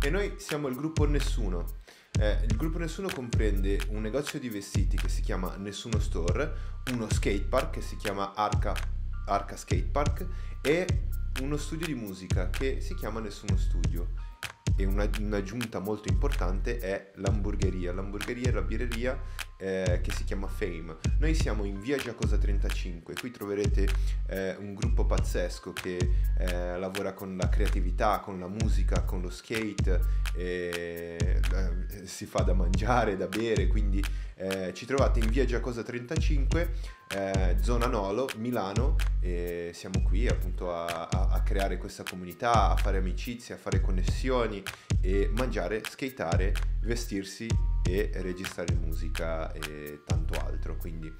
e noi siamo il gruppo Nessuno. Eh, il gruppo Nessuno comprende un negozio di vestiti che si chiama Nessuno Store, uno skatepark che si chiama Arca, Arca Skatepark e uno studio di musica che si chiama Nessuno Studio. E una, un'aggiunta molto importante è l'hamburgeria. L'hamburgeria e la birreria eh, che si chiama Fame. Noi siamo in via Giacosa 35, qui troverete eh, un gruppo pazzesco che eh, lavora con la creatività, con la musica, con lo skate, e, eh, si fa da mangiare, da bere, quindi eh, ci trovate in via Giacosa 35, eh, zona Nolo, Milano, e siamo qui appunto a, a, a creare questa comunità, a fare amicizie, a fare connessioni e mangiare, skateare, vestirsi e registrare musica e tanto altro. Quindi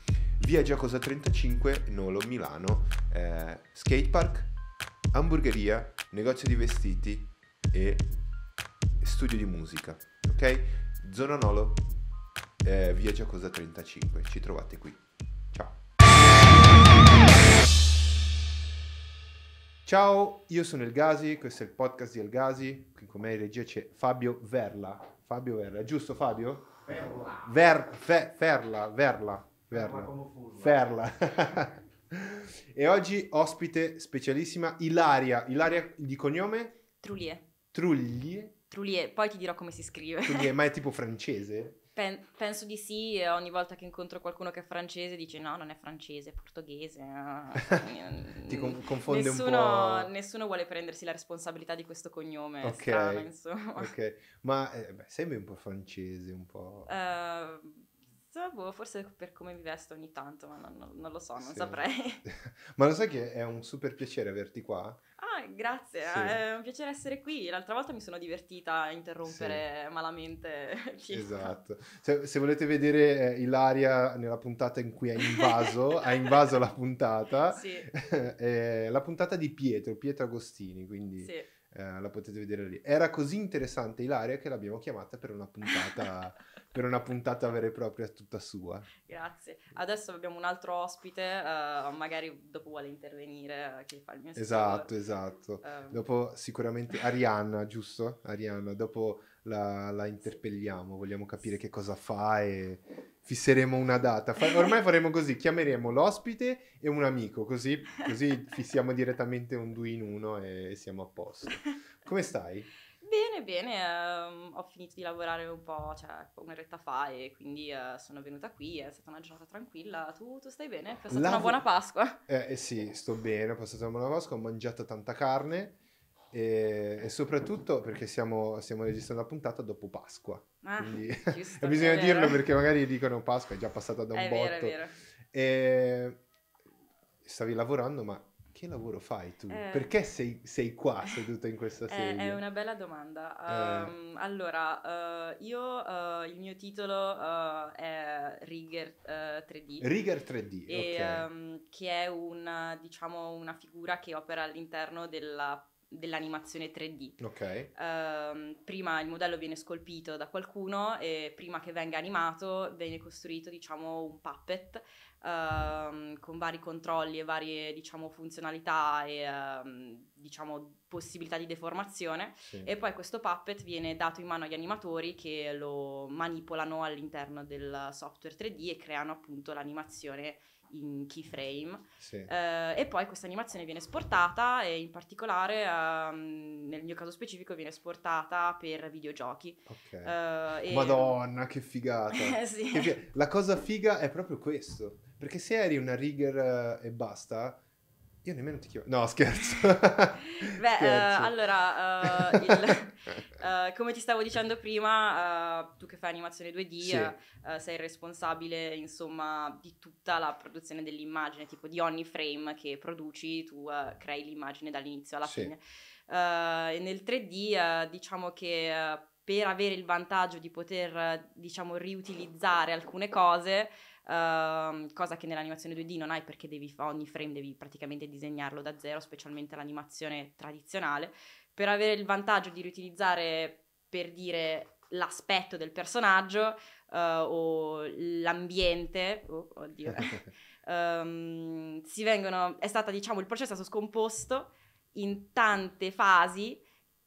via Giacosa 35, Nolo, Milano, eh, skatepark, hamburgeria, negozio di vestiti e studio di musica. Ok? Zona Nolo, eh, via Giacosa 35, ci trovate qui. Ciao. Ciao, io sono El Gasi, questo è il podcast di El Gasi, qui con me in regia c'è Fabio Verla. Fabio Verla, giusto Fabio? Verla. Ver, fe, ferla, Verla, Verla. Ferla. e oggi ospite specialissima Ilaria, Ilaria di cognome? Trullier. Trullier. Trullier, poi ti dirò come si scrive. Trullier, ma è tipo francese? Pen- penso di sì, ogni volta che incontro qualcuno che è francese dice no, non è francese, è portoghese. Ah, eh, Ti con- confonde nessuno, un po'. Nessuno vuole prendersi la responsabilità di questo cognome, okay. strano insomma. Ok, ma eh, beh, sembri un po' francese, un po'... Uh, Boh, forse per come mi vesto ogni tanto, ma non, non lo so, non sì. saprei. ma lo sai che è un super piacere averti qua? Ah, grazie, sì. Eh, è un piacere essere qui. L'altra volta mi sono divertita a interrompere sì. malamente. Esatto. Se, cioè, se, volete vedere eh, Ilaria nella puntata in cui ha invaso, ha invaso la puntata, eh, la puntata di Pietro, Pietro Agostini, quindi... Eh, la potete vedere lì. Era così interessante Ilaria che l'abbiamo chiamata per una puntata per una puntata vera e propria tutta sua. Grazie. Adesso abbiamo un altro ospite, uh, magari dopo vuole intervenire, uh, eh, che fa il mio Esatto, esatto. Um. Dopo sicuramente Arianna, giusto? Arianna, dopo la, la interpelliamo, vogliamo capire che cosa fa e fisseremo una data. Fa- ormai faremo così, chiameremo l'ospite e un amico, così, così fissiamo direttamente un due in uno e siamo a posto. Come stai? Bene, bene, ehm, ho finito di lavorare un po', cioè ecco, un'oretta fa e quindi eh, sono venuta qui, è stata una giornata tranquilla, tu, tu stai bene? È stata La- una buona Pasqua? Eh, eh sì, sto bene, ho passato una buona Pasqua, ho mangiato tanta carne e, e soprattutto perché siamo, stiamo registrando la puntata dopo Pasqua. Ah, Quindi- giusto, E bisogna vero. dirlo perché magari dicono Pasqua è già passata da un È botto. vero, è vero. E... Stavi lavorando, ma che lavoro fai tu? Eh, Perché sei, sei, qua seduta in questa sedia? È, è una bella domanda. Eh. Um, allora, uh, io uh, il mio titolo uh, è Rigger 3D. Rigger 3D, e, okay. um, che è una, diciamo, una figura che opera all'interno della dell'animazione 3D. Ok. Uh, prima il modello viene scolpito da qualcuno e prima che venga animato viene costruito, diciamo, un puppet ehm, con vari controlli e varie diciamo, funzionalità e ehm, diciamo, possibilità di deformazione sì. e poi questo puppet viene dato in mano agli animatori che lo manipolano all'interno del software 3D e creano appunto l'animazione in keyframe sì. eh, e poi questa animazione viene esportata e in particolare ehm, nel mio caso specifico viene esportata per videogiochi okay. eh, madonna e... che figata sì. che figa. la cosa figa è proprio questo perché se eri una rigger eh, e basta, io nemmeno ti chiamo. No, scherzo. Beh, eh, scherzo. Uh, allora, uh, il, uh, come ti stavo dicendo prima, tu che fai animazione 2D, sì. sei responsabile, insomma, di tutta la produzione dell'immagine, tipo di ogni frame che produci, tu crei l'immagine dall'inizio alla sì. fine. nel 3D, diciamo che per avere il vantaggio di poter, diciamo, riutilizzare alcune cose, Ehm, cosa che nell'animazione 2D non hai perché devi, ogni frame devi praticamente disegnarlo da zero, specialmente l'animazione tradizionale, per avere il vantaggio di riutilizzare per dire l'aspetto del personaggio uh, o l'ambiente, oh, oddio, um, vengono, è stata diciamo il processo è stato scomposto in tante fasi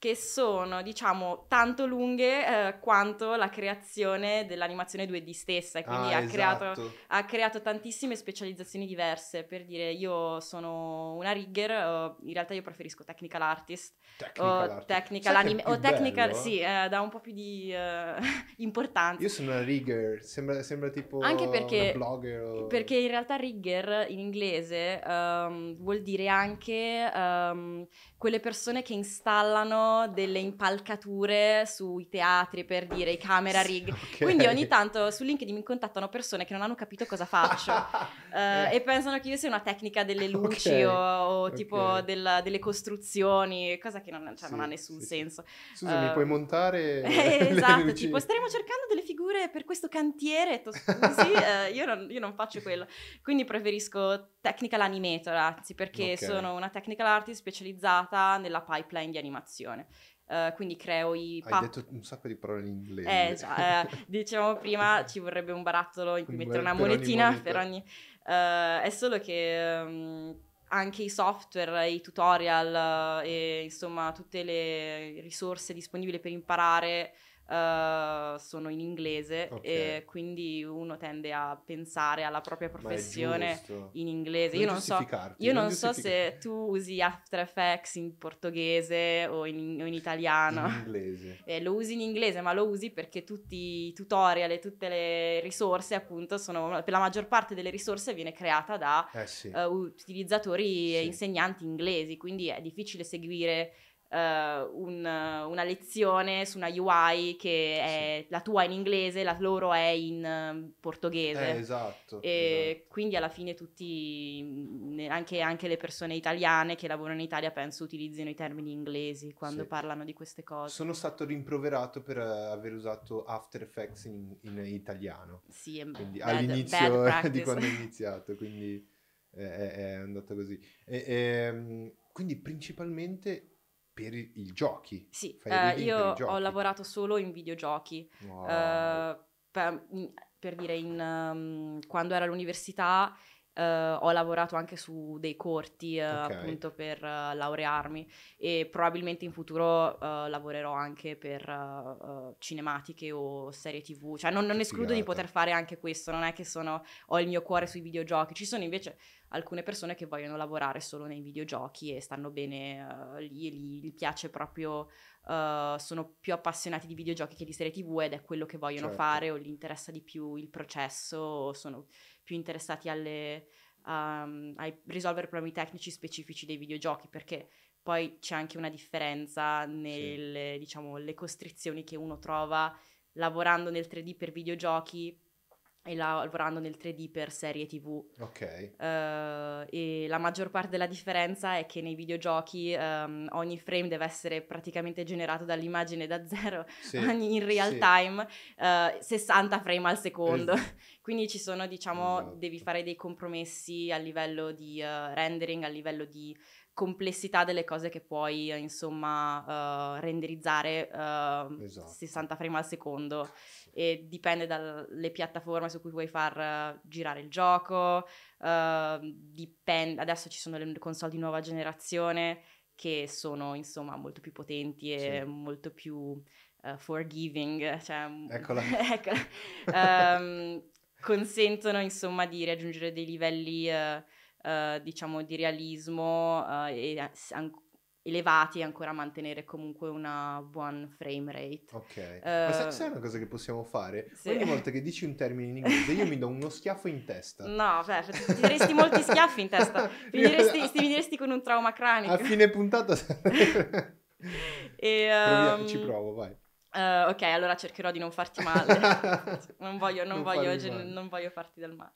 che sono, diciamo, tanto lunghe eh, quanto la creazione dell'animazione 2D stessa, e quindi ah, ha, esatto. creato, ha, creato, tantissime specializzazioni diverse, per dire io sono una rigger, o, in realtà io preferisco technical artist, technical o, artist. Technical, anime, o technical sì, eh, dà un po' più di eh, importanza. Io sono una rigger, sembra, sembra tipo Anche perché, blogger. O... Perché in realtà rigger in inglese um, vuol dire anche um, quelle persone che installano delle impalcature sui teatri per dire i camera rig. Okay. Quindi ogni tanto su LinkedIn mi contattano persone che non hanno capito cosa faccio eh, eh, e pensano che io sia una tecnica delle luci okay. o, o, tipo okay. della, delle costruzioni, cosa che non, cioè, sì, non ha nessun sì. senso. Scusa, uh, mi eh, puoi montare? Eh, esatto, tipo staremo cercando delle figure per questo cantiere. Così, eh, io, non, io non faccio quello. Quindi preferisco technical animator, anzi, perché okay. sono una technical artist specializzata nella pipeline di animazione. Uh, quindi creo i... Hai detto un sacco di parole in inglese. Eh, già, eh, dicevamo prima ci vorrebbe un barattolo in cui mettere una per monetina ogni per ogni... Uh, è solo che um, anche i software, i tutorial uh, e insomma tutte le risorse disponibili per imparare eh, sono in inglese okay. e quindi uno tende a pensare alla propria professione in inglese. Non io non so, io non non so se tu usi After Effects in portoghese o in, o in italiano. In inglese. Eh, lo usi in inglese, ma lo usi perché tutti i tutorial e tutte le risorse, appunto, sono, per la maggior parte delle risorse viene creata da eh sì. uh, utilizzatori sì. e insegnanti inglesi, quindi è difficile seguire eh, un, una lezione su una UI che è sì. la tua in inglese, la loro è in ehm, portoghese. Eh, esatto, e esatto. quindi alla fine tutti, mm, anche, anche, le persone italiane che lavorano in Italia, penso utilizzino i termini inglesi quando sì. parlano di queste cose. Sono stato rimproverato per eh, aver usato After Effects in, in italiano. Sì, è quindi bad, all'inizio bad di quando ho iniziato, quindi è, è andata così. E, e, ehm, quindi principalmente per i, giochi? Sì, uh, io giochi. ho lavorato solo in videogiochi. Wow. Uh, per, dire, in, um, quando ero all'università uh, ho lavorato anche su dei corti okay. appunto per laurearmi e probabilmente in futuro lavorerò anche per cinematiche o serie tv. Cioè non, non escludo di poter fare anche questo, non è che sono, ho il mio cuore sui videogiochi. Ci sono invece alcune persone che vogliono lavorare solo nei videogiochi e stanno bene uh, lì lì, gli piace proprio, uh, sono più appassionati di videogiochi che di serie tv ed è quello che vogliono certo. fare o gli interessa di più il processo o sono più interessati alle, um, a risolvere problemi tecnici specifici dei videogiochi perché poi c'è anche una differenza nelle sì. diciamo, costrizioni che uno trova lavorando nel 3D per videogiochi e lavorando nel 3D per serie TV. Ok. Uh, e la maggior parte della differenza è che nei videogiochi um, ogni frame deve essere praticamente generato dall'immagine da zero sì, in real sì. time, uh, eh, 60 frame al secondo. Esatto. Quindi ci sono, diciamo, esatto. devi fare dei compromessi a livello di uh, rendering, a livello di complessità delle cose che puoi eh, insomma uh, renderizzare uh, esatto. 60 frame al secondo e dipende dalle piattaforme su cui vuoi far girare il gioco ehm, dipende adesso ci sono le console di nuova generazione che sono insomma molto più potenti e sì. molto più uh, forgiving cioè, mm, eccola, eccola. um, consentono insomma di raggiungere dei livelli eh, diciamo di realismo eh, e an- elevati e ancora mantenere comunque una buona frame rate. Ok, ma eh, sai, una cosa che possiamo fare? Sì. Ogni volta che dici un termine in inglese io mi do uno schiaffo in testa. No, beh, cioè, ti diresti molti schiaffi in testa, finiresti, finiresti con un trauma cranico. A fine puntata... e, um... Ci provo, vai. Uh, ok, allora cercherò di non farti male. non voglio, non non voglio, male. non voglio farti del male.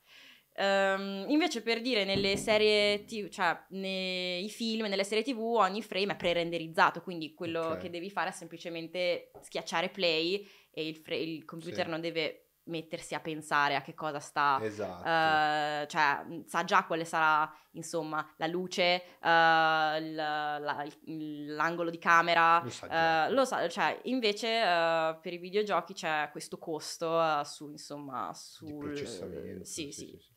Um, invece per dire nelle serie tv, cioè nei film, nelle serie tv ogni frame è pre-renderizzato, quindi quello okay. che devi fare è semplicemente schiacciare play e il, fra- il computer sì. non deve mettersi a pensare a che cosa sta, esatto. uh, cioè sa già quale sarà insomma la luce, uh, la, la, l'angolo di camera, lo sa, uh, lo sa cioè, invece per i videogiochi c'è questo costo su insomma sul processamento. Sì, sì, sì, sì.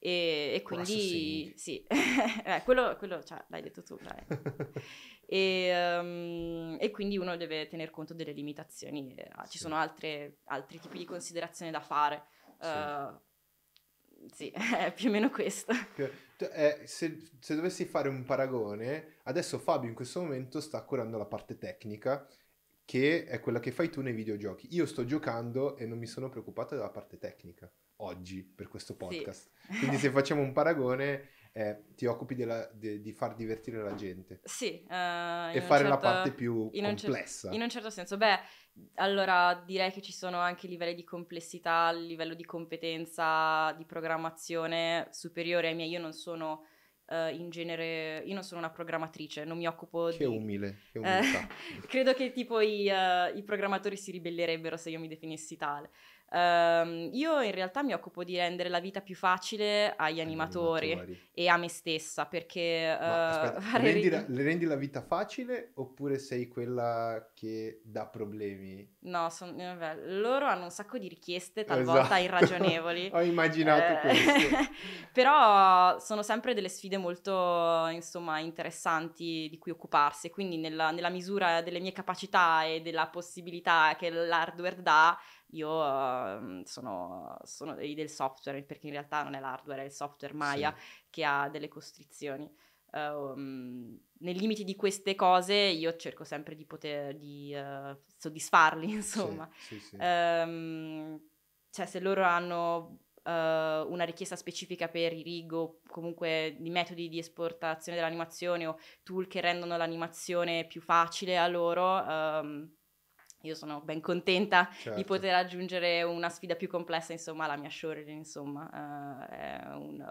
E, e quindi sì, eh, quello, quello cioè, l'hai detto tu. e, um, e, quindi uno deve tener conto delle limitazioni, eh, ci sì. sono altre, altri tipi di considerazioni da fare. Eh, sì. Uh, sì, è più o meno questo. Cioè, eh, se, se, dovessi fare un paragone, adesso Fabio in questo momento sta curando la parte tecnica, che è quella che fai tu nei videogiochi. Io sto giocando e non mi sono preoccupato della parte tecnica oggi per questo podcast. Sì. Quindi se facciamo un paragone, eh, ti occupi della, de, di far divertire la gente. Sì. Uh, e fare certo, la parte più in complessa. cer- in un certo senso. Beh, allora direi che ci sono anche livelli di complessità, livello di competenza, di programmazione superiore ai miei. Io non sono... Uh, in genere io non sono una programmatrice, non mi occupo che di... Umile, che umile, eh, credo che tipo i, uh, i, programmatori si ribellerebbero se io mi definissi tale. Um, io in realtà mi occupo di rendere la vita più facile agli animatori, animatori. e a me stessa perché... No, uh, eh, aspetta, rendi, la, rendi, la, vita facile oppure sei quella che dà problemi? No, son, eh, vabbè, loro hanno un sacco di richieste talvolta esatto. irragionevoli. Ho immaginato eh, questo. però sono sempre delle sfide molto insomma interessanti di cui occuparsi quindi nella, nella misura delle mie capacità e della possibilità che l'hardware dà io uh, sono, sono, del software, perché in realtà non è l'hardware, è il software Maya sì. che ha delle costrizioni. Uh, um, nei limiti di queste cose io cerco sempre di poter di, uh, soddisfarli, insomma. Sì, sì, um, cioè, se loro hanno eh, una richiesta specifica per i rig o comunque di metodi di esportazione dell'animazione o tool che rendono l'animazione più facile a loro, um, io sono ben contenta certo. di poter aggiungere una sfida più complessa, insomma, alla mia showreel, insomma, uh, è un,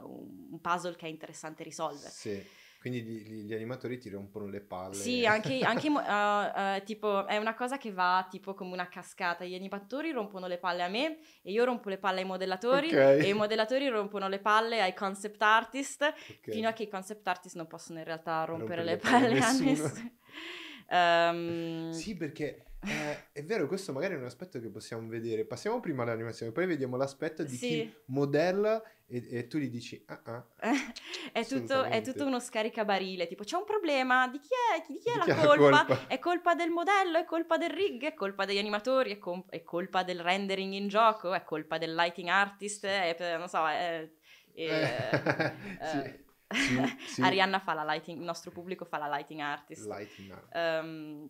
un, puzzle che è interessante risolvere. Sì. Quindi gli, gli, animatori ti rompono le palle. Sì, anche, anche uh, uh, tipo, è una cosa che va tipo come una cascata. Gli animatori rompono le palle a me e io rompo le palle ai modellatori okay. e i modellatori rompono le palle ai concept artist okay. fino a che i concept artist non possono in realtà rompere, rompere le, palle, palle a nessuno. A nessuno. um, sì, perché eh, è vero, questo magari è un aspetto che possiamo vedere. Passiamo prima all'animazione, poi vediamo l'aspetto di sì. chi modella e, e, tu gli dici ah ah. è, tutto, è, tutto, uno scaricabarile, tipo c'è un problema, di chi è, di chi è, di la, chi colpa? colpa? È colpa del modello, è colpa del rig, è colpa degli animatori, è, com- è colpa del rendering in gioco, è colpa del lighting artist, è, non so, è... è eh, eh, eh, sì. Sì, Arianna fa la lighting, il nostro pubblico fa la lighting artist. Lighting artist. Um, ehm,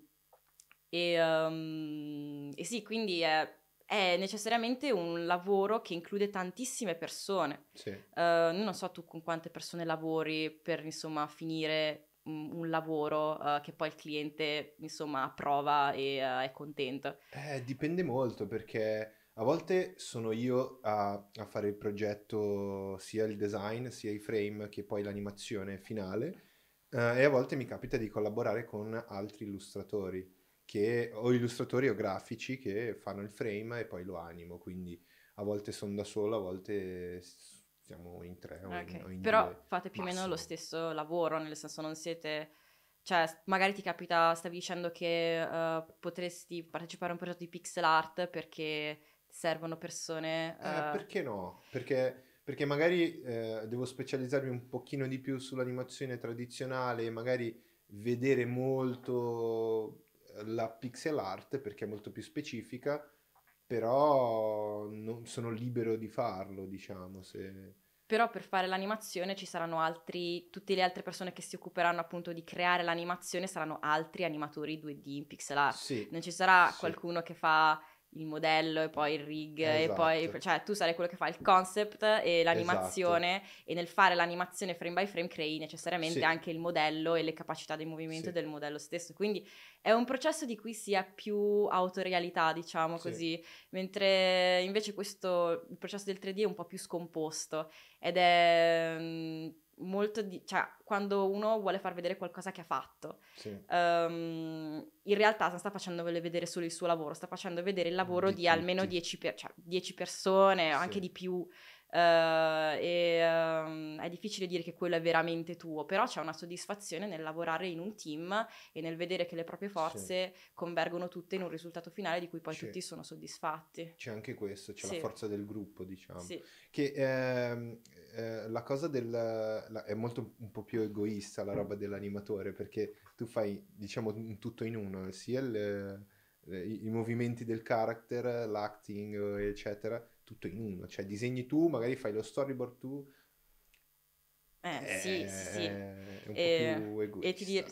e, um, e sì, quindi è, è, necessariamente un lavoro che include tantissime persone. Sì. Uh, non so tu con quante persone lavori per insomma finire mhmm, un lavoro uh, che poi il cliente insomma approva e uh, è contento? Eh, dipende molto perché a volte sono io a, a, fare il progetto, sia il design, sia i frame che poi l'animazione finale uh, e a volte mi capita di collaborare con altri illustratori che, o illustratori o grafici che fanno il frame e poi lo animo, quindi a volte sono da solo, a volte siamo in tre o okay. in, o in Però due, fate più o meno lo stesso lavoro, nel senso non siete... Cioè, magari ti capita, stavi dicendo che uh, potresti partecipare a un progetto di pixel art perché servono persone... Uh... Eh, perché no? Perché perché magari eh, devo specializzarmi un pochino di più sull'animazione tradizionale, magari vedere molto la pixel art perché è molto più specifica, però sono libero di farlo, diciamo, se... Però per fare l'animazione ci saranno altri, tutte le altre persone che si occuperanno appunto di creare l'animazione saranno altri animatori 2D in pixel art. Sì, non ci sarà sì. qualcuno che fa il modello e poi il rig esatto. e poi cioè tu sarai quello che fa il concept e l'animazione esatto. e nel fare l'animazione frame by frame crei necessariamente sì. anche il modello e le capacità di movimento sì. del modello stesso quindi è un processo di cui si ha più autorialità diciamo sì. così mentre invece questo il processo del 3D è un po' più scomposto ed è mm, molto di, cioè quando uno vuole far vedere qualcosa che ha fatto sì. um, in realtà non sta facendo vedere solo il suo lavoro sta facendo vedere il lavoro di, di almeno 10 per, cioè, persone sì. anche di più Uh, e um, è difficile dire che quello è veramente tuo, però c'è una soddisfazione nel lavorare in un team e nel vedere che le proprie forze sì. convergono tutte in un risultato finale di cui poi c'è. tutti sono soddisfatti. C'è anche questo, c'è sì. la forza del gruppo, diciamo. Sì. Che ehm, eh, la cosa del... La, è molto un po' più egoista la roba dell'animatore, perché tu fai, diciamo, tutto in uno, sia il, eh, i, i movimenti del character, l'acting, eh, eccetera, tutto in uno, cioè disegni tu, magari fai lo storyboard tu. Eh, eh sì, sì, sì. È un eh, po' più egoista. E ti dire,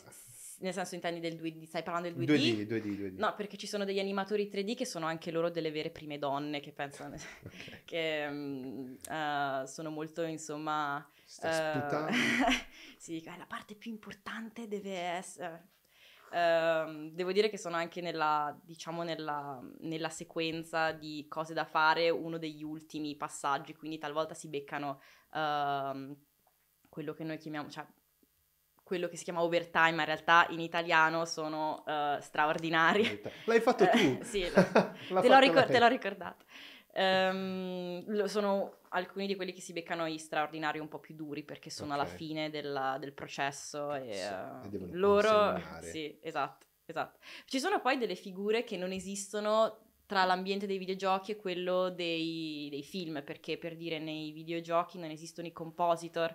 nel senso intendi del 2D, stai parlando del 2D? 2D, 2D, 2D. No, perché ci sono degli animatori 3D che sono anche loro delle vere prime donne che pensano okay. che uh, sono molto, insomma, Sta si dica, eh, la parte più importante deve essere eh, Ehm, devo dire che sono anche nella, diciamo, nella, nella, sequenza di cose da fare uno degli ultimi passaggi, quindi talvolta si beccano uh, quello che noi chiamiamo, cioè quello che si chiama overtime, ma in realtà in italiano sono uh, straordinari. L'hai fatto eh, tu? sì, te, l'ho ricor- te l'ho ricordato. Um, sono alcuni di quelli che si beccano gli straordinari un po' più duri perché sono okay. alla fine della, del processo e, sì, uh, e eh, loro... Consegnare. Sì, esatto, esatto. Ci sono poi delle figure che non esistono tra l'ambiente dei videogiochi e quello dei, dei film perché per dire nei videogiochi non esistono i compositor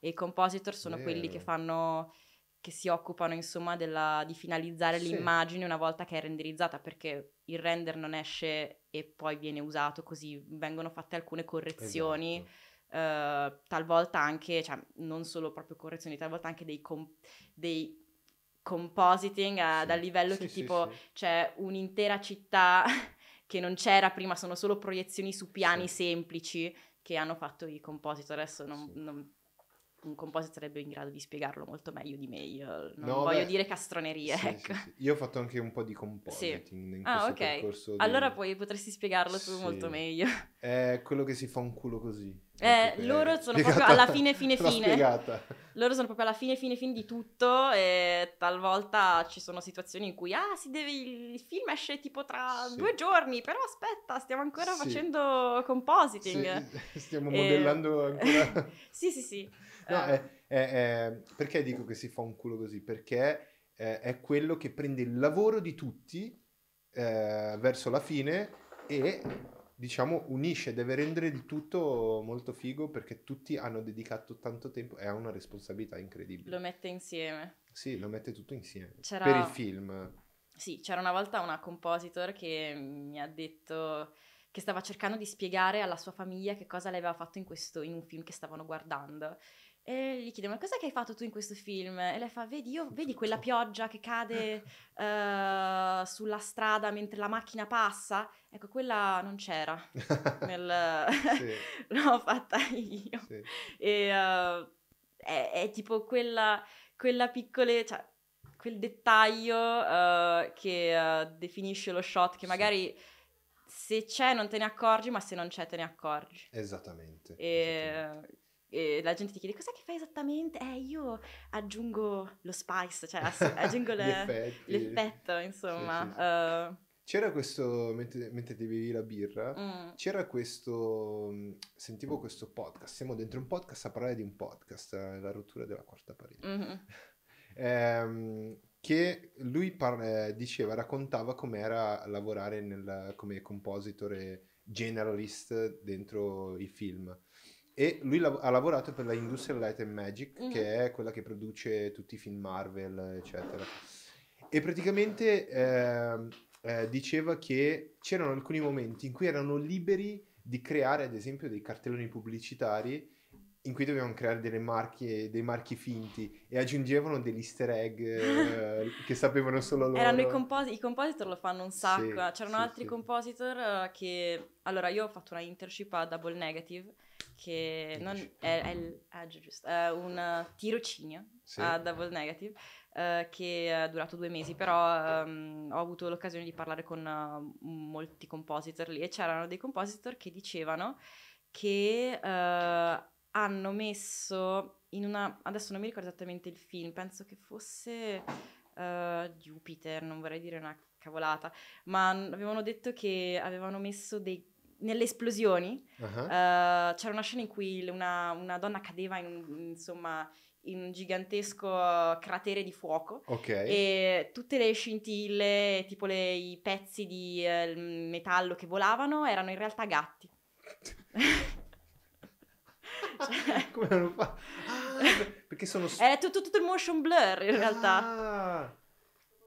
e i compositor sono Vero. quelli che fanno che si occupano insomma della, di finalizzare sì. l'immagine una volta che è renderizzata perché il render non esce e poi viene usato così vengono fatte alcune correzioni esatto. uh, talvolta anche cioè non solo proprio correzioni talvolta anche dei, com- dei compositing a, sì. dal livello sì, che tipo c'è un'intera città che non c'era prima sono solo proiezioni su piani semplici che hanno fatto i compositor adesso non, non un composite sarebbe in grado di spiegarlo molto meglio di me. Io non no, voglio beh, dire castronerie. Sì, ecco. sì, sì. Io ho fatto anche un po' di compositing in ah, questo okay. percorso. Di... Allora poi potresti spiegarlo tu molto meglio. È quello che si fa un culo così. Eh, loro sono spiegata, proprio alla fine, fine, fine. Spiegata. Loro sono proprio alla fine, fine, fine di tutto. E talvolta ci sono situazioni in cui, ah, deve, il film esce tipo tra sì. due giorni, però aspetta, stiamo ancora sì. facendo compositing. Sì, stiamo modellando e... ancora. sì, sì, sì. No, eh. è, è, è, perché dico che si fa un culo così? Perché eh, è quello che prende il lavoro di tutti eh, verso la fine e diciamo unisce, deve rendere il tutto molto figo perché tutti hanno dedicato tanto tempo e ha una responsabilità incredibile. Lo mette insieme. Sì, lo mette tutto insieme. C'era... Per il film. Sì, c'era una volta una compositor che mi ha detto che stava cercando di spiegare alla sua famiglia che cosa le aveva fatto in, questo, in un film che stavano guardando e gli chiede: Ma cosa che hai fatto tu in questo film? E lei fa: Vedi, io, vedi quella pioggia che cade uh, sulla strada mentre la macchina passa? Ecco, quella non c'era. nel... L'ho fatta io. Sì. E, uh, è, è, tipo quella, quella piccola. Cioè, quel dettaglio uh, che definisce lo shot che magari. Sì se c'è non te ne accorgi, ma se non c'è te ne accorgi. Esattamente. E esattamente. E la gente ti chiede cos'è che fai esattamente? Eh, io aggiungo lo spice, cioè aggiungo le, l'effetto, insomma. Sì, sì, Uh, c'era questo, mentre, mentre bevi la birra, mm. c'era questo, mm, sentivo questo podcast, siamo dentro un podcast a parlare di un podcast, eh, la rottura della quarta parete. Mm-hmm. ehm, che lui par- eh, diceva, raccontava com'era lavorare nella, come compositore generalist dentro i film e lui la- ha lavorato per la Industrial Light and Magic, mm-hmm. che è quella che produce tutti i film Marvel, eccetera. E praticamente eh, eh, diceva che c'erano alcuni momenti in cui erano liberi di creare, ad esempio, dei cartelloni pubblicitari in cui dovevano creare delle marchie, dei marchi finti e aggiungevano degli easter egg eh, che sapevano solo loro. Erano i, compos- i compositor, lo fanno un sacco, sì, eh. c'erano sì, altri sì. compositor eh, che... Allora, io ho fatto una internship a Double Negative, che non... è, è, il... ah, giusto, è un tirocinio a Double Negative, eh, che è durato due mesi, però um, ho avuto l'occasione di parlare con uh, molti compositor lì e c'erano dei compositor che dicevano che... Uh, hanno messo in una... adesso non mi ricordo esattamente il film, penso che fosse uh, Jupiter, non vorrei dire una cavolata, ma avevano detto che avevano messo dei... Nelle esplosioni uh-huh. uh, c'era una scena in cui una, una donna cadeva in un, insomma, in un gigantesco cratere di fuoco okay. e tutte le scintille, tipo le, i pezzi di eh, metallo che volavano erano in realtà gatti. Come hanno fatto? Ah, perché sono... È tutto, tutto, il motion blur in realtà. Ah,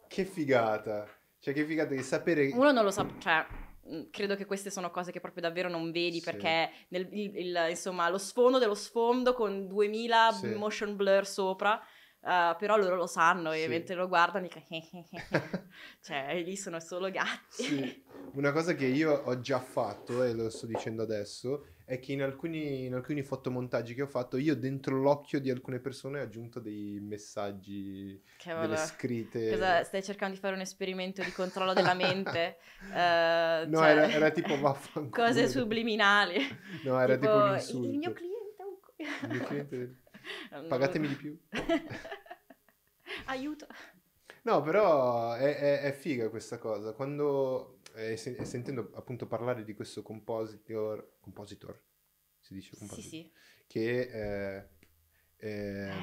che figata. Cioè che figata di sapere... Uno non lo sa, cioè mm, credo che queste sono cose che proprio davvero non vedi sì. perché nel, il, il, insomma lo sfondo dello sfondo con 2000 sì. motion blur sopra uh, però loro lo sanno sì. e mentre lo guardano dicono eh, eh, cioè lì sono solo gatti una cosa che io ho già fatto e lo sto dicendo adesso è che in alcuni, in alcuni fotomontaggi che ho fatto io dentro l'occhio di alcune persone ho aggiunto dei messaggi, che delle vabbè. scritte. Cosa, stai cercando di fare un esperimento di controllo della mente? uh, no, cioè... era, era, tipo vaffanculo. Cose subliminali. No, era tipo, tipo un insulto. Il mio cliente è un... il mio cliente... Pagatemi di più. Aiuto. No, però è, è, è figa questa cosa. Quando eh, e, sentendo appunto parlare di questo compositor, compositor si dice compositor, sì, sì. che eh, ehm,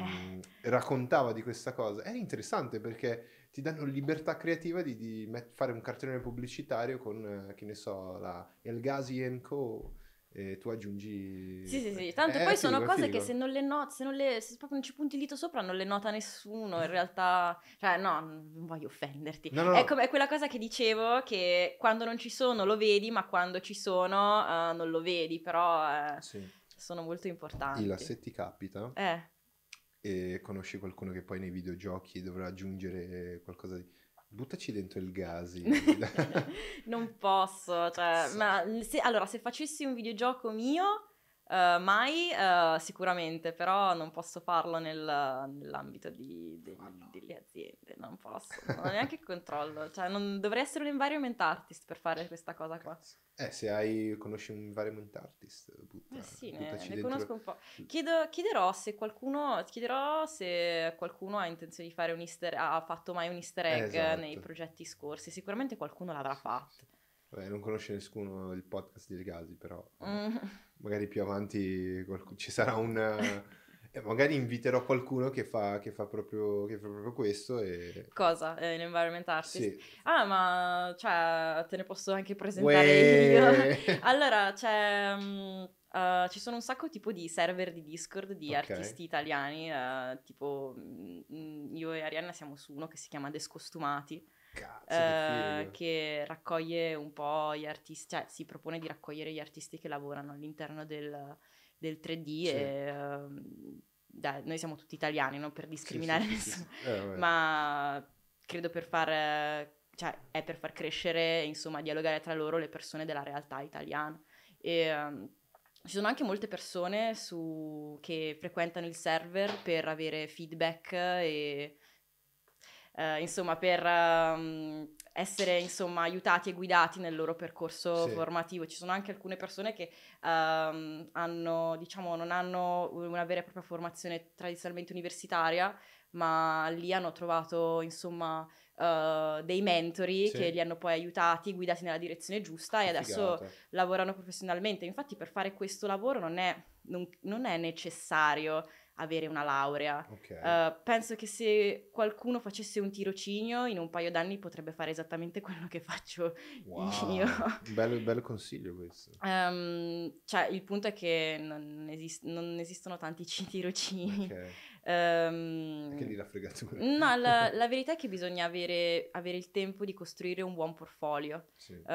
eh. raccontava di questa cosa, è interessante perché ti danno libertà creativa di, di met- fare un cartellone pubblicitario con, eh, che ne so, la Elgasi Co e tu aggiungi... Sì, sì, sì, tanto eh, poi sono cose figo. che se non le noti, se, non le, se proprio non ci punti il dito sopra non le nota nessuno, in realtà, cioè no, non voglio offenderti. No, no, è, come, è quella cosa che dicevo, che quando non ci sono lo vedi, ma quando ci sono uh, non lo vedi, però uh, sì. sono molto importanti. la se ti capita eh. e conosci qualcuno che poi nei videogiochi dovrà aggiungere qualcosa di Buttaci dentro il gas. non posso, cioè, so. ma se, allora se facessi un videogioco mio Uh, mai uh, sicuramente, però non posso farlo nel, nell'ambito di, de, no. delle aziende, non posso, non ho neanche il controllo, cioè non, dovrei essere un environment artist per fare questa cosa qua. Eh, se hai, conosci un environment artist, butta, eh sì, ne, ne conosco un po'. Chiedo, chiederò, se qualcuno, chiederò se qualcuno ha intenzione di fare un easter, ha fatto mai un easter egg eh, esatto. nei progetti scorsi, sicuramente qualcuno l'avrà fatto. Vabbè, non conosce nessuno il podcast di Legasi, però mm. magari più avanti qualc- ci sarà un... Eh, eh, magari inviterò qualcuno che fa, che fa, proprio, che fa proprio, questo e... Cosa? Eh, l'environment artist? Sì. Ah, ma cioè, te ne posso anche presentare Uè. io. allora, c'è... Cioè, Uh, ci sono un sacco tipo di server di Discord di okay. artisti italiani, uh, tipo mh, mm, mm, io e Arianna siamo su uno che si chiama Descostumati, Cazzo, uh, che raccoglie un po' gli artisti, cioè si propone di raccogliere gli artisti che lavorano all'interno del, del 3D sì. e uh, dai, noi siamo tutti italiani, non per discriminare sì, sì, nessuno, eh, ma credo per far, cioè, è per far crescere, insomma, dialogare tra loro le persone della realtà italiana. E, um, ci sono anche molte persone su, che frequentano il server per avere feedback e eh, insomma, per um, essere insomma, aiutati e guidati nel loro percorso sì. formativo. Ci sono anche alcune persone che um, hanno, diciamo, non hanno una vera e propria formazione tradizionalmente universitaria, ma lì hanno trovato insomma, uh, dei mentori sì. che li hanno poi aiutati, guidati nella direzione giusta e adesso Figata. lavorano professionalmente. Infatti per fare questo lavoro non è, non, non è necessario avere una laurea. Okay. Uh, penso che se qualcuno facesse un tirocinio in un paio d'anni potrebbe fare esattamente quello che faccio wow. io. Bello, bello consiglio questo. Um, cioè, il punto è che non, esist- non esistono tanti c- tirocini. Okay. Um, che lì la fregatura. No, la, la, verità è che bisogna avere, avere, il tempo di costruire un buon portfolio. Sì. Uh,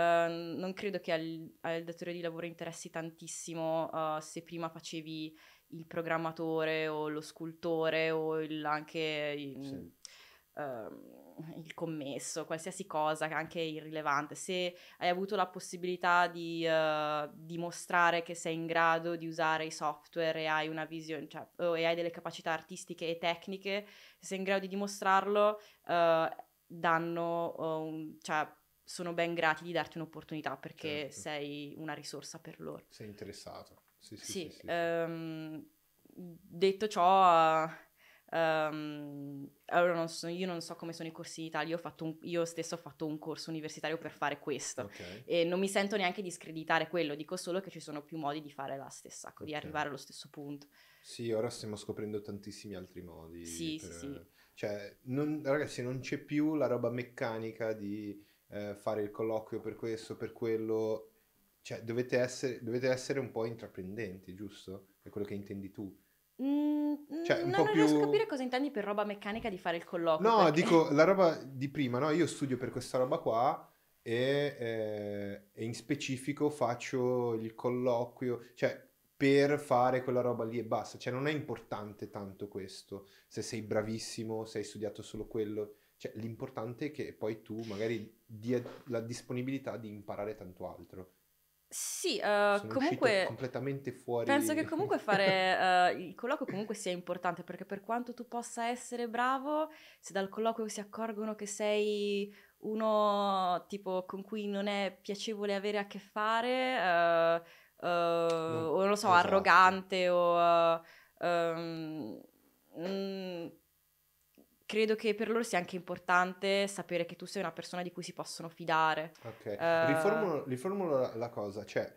non credo che al, al datore di lavoro interessi tantissimo uh, se prima facevi il programmatore o lo scultore o il, anche il, sì. uh, il, commesso, qualsiasi cosa, anche irrilevante. Se hai avuto la possibilità di uh, dimostrare che sei in grado di usare i software e hai una visione, cioè, oh, e hai delle capacità artistiche e tecniche, se sei in grado di dimostrarlo, uh, danno eh, un, cioè, sono ben grati di darti un'opportunità perché certo. sei una risorsa per loro. Sei interessato. Sì, sì, sì, sì ehm, detto ciò, um, allora non so, io non so come sono i corsi in Italia, io, un, io stesso ho fatto un corso universitario per fare questo okay. e non mi sento neanche di screditare quello, dico solo che ci sono più modi di fare la stessa cosa, okay. di arrivare allo stesso punto. Sì, ora stiamo scoprendo tantissimi altri modi. Sì, per... sì, Cioè, non, ragazzi, non c'è più la roba meccanica di eh, fare il colloquio per questo, per quello cioè, dovete essere, dovete essere un po' intraprendenti, giusto? È quello che intendi tu. Mm, cioè, no, non più... riesco a capire cosa intendi per roba meccanica di fare il colloquio. No, perché... dico la roba di prima, no? Io studio per questa roba qua e, eh, e in specifico faccio il colloquio, cioè per fare quella roba lì e basta. Cioè, non è importante tanto questo, se sei bravissimo, se hai studiato solo quello. Cioè, l'importante è che poi tu magari dia la disponibilità di imparare tanto altro. Sì, uh, comunque... completamente fuori. Penso che comunque fare uh, il colloquio comunque sia importante perché per quanto tu possa essere bravo, se dal colloquio si accorgono che sei uno tipo con cui non è piacevole avere a che fare, uh, eh, no, o non lo so, esatto. arrogante o... Um, ehm, mh, mm, credo che per loro sia anche importante sapere che tu sei una persona di cui si possono fidare. Ok, uh... riformulo, riformulo la, la, cosa, cioè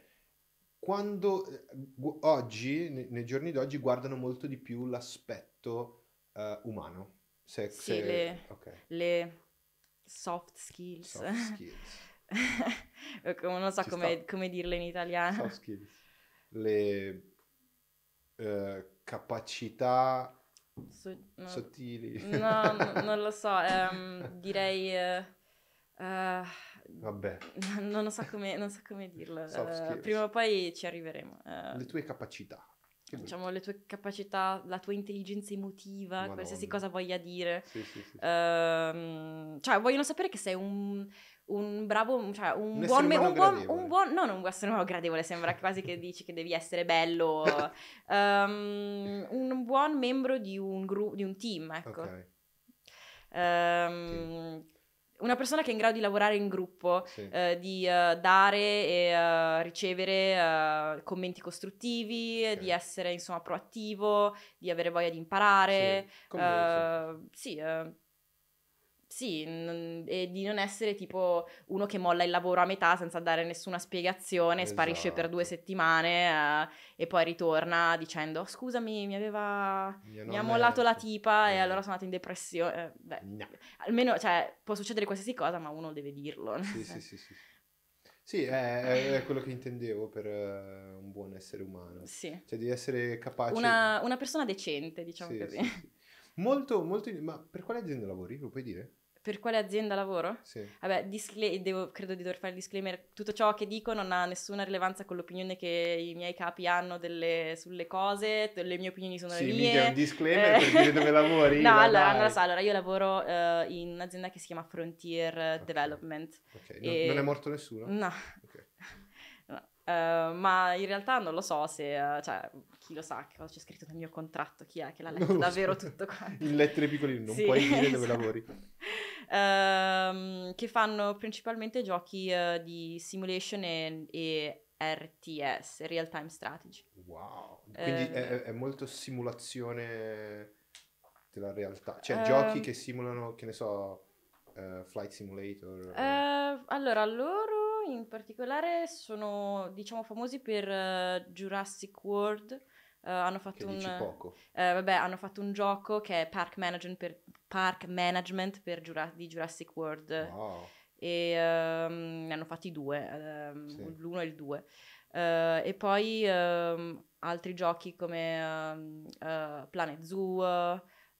quando eh, gu- oggi, ne, nei giorni d'oggi, guardano molto di più l'aspetto uh, umano. Se, sì, se... Le, okay. le, soft skills. Soft skills. non so come, come, dirle in italiano. Soft skills. Le uh, capacità So- no. sottili. No, no, non lo so, ehm, direi... Eh, eh, Vabbè. Non so come, non so come dirlo. Eh, prima o poi ci arriveremo. Eh. le tue capacità. Che diciamo bello. le tue capacità, la tua intelligenza emotiva, Madonna. qualsiasi cosa voglia dire. Sì, sì, sì. Ehm, cioè, vogliono sapere che sei un, un bravo, cioè un, un buon, me- un, buon un buon, no, non un essere umano gradevole, sembra quasi che dici che devi essere bello, um, un buon membro di un, gru- di un team, ecco. Okay. Um, sì. Una persona che è in grado di lavorare in gruppo, sì. uh, di uh, dare e uh, ricevere commenti costruttivi, okay. di essere insomma proattivo, di avere voglia di imparare. Sì, Comunque, sì sì, n- e di non essere tipo uno che molla il lavoro a metà senza dare nessuna spiegazione, esatto. sparisce per due esatto. settimane eh, e poi ritorna dicendo scusami, mi aveva mi ha mollato la tipa eh. e allora sono andato in depressione. Eh, beh, no. almeno cioè, può succedere qualsiasi cosa, ma uno deve dirlo. Sì, sì, sì, sì. Sì, è, è, quello che intendevo per uh, un buon essere umano. Sì. Cioè devi essere capace... Una, una persona decente, diciamo sì, così. Sì, sì. Molto, molto... Ma per quale azienda lavori? Lo puoi dire? Per quale azienda lavoro? Sì. Vabbè, discla- devo, credo di dover fare il disclaimer. Tutto ciò che dico non ha nessuna rilevanza con l'opinione che i miei capi hanno delle, sulle cose, le mie opinioni sono sì, le mie. Sì, mi è un disclaimer eh. per dire dove lavori. no, allora, non lo so, allora io lavoro uh, in un'azienda che si chiama Frontier okay. Development. Okay. Non, non, è morto nessuno? No. Okay. no. Uh, ma in realtà non lo so se... Uh, cioè, chi lo sa, cosa c'è scritto nel mio contratto, chi è che l'ha letto davvero tutto quanto. In lettere piccole non sì, puoi dire dove lavori. Um, che fanno principalmente giochi uh, di simulation e, e, RTS, Real Time Strategy. Wow, quindi um, è, è molto simulazione della realtà, cioè um, giochi che simulano, che ne so, uh, Flight Simulator. Uh, allora, loro in particolare sono diciamo famosi per uh, Jurassic World Uh, hanno, fatto un, uh, vabbè, hanno fatto un gioco che è Park Management per, Park Management per Jura- di Jurassic World wow. e um, ne hanno fatti due um, sì. l'uno e il due uh, e poi um, altri giochi come Planet Zoo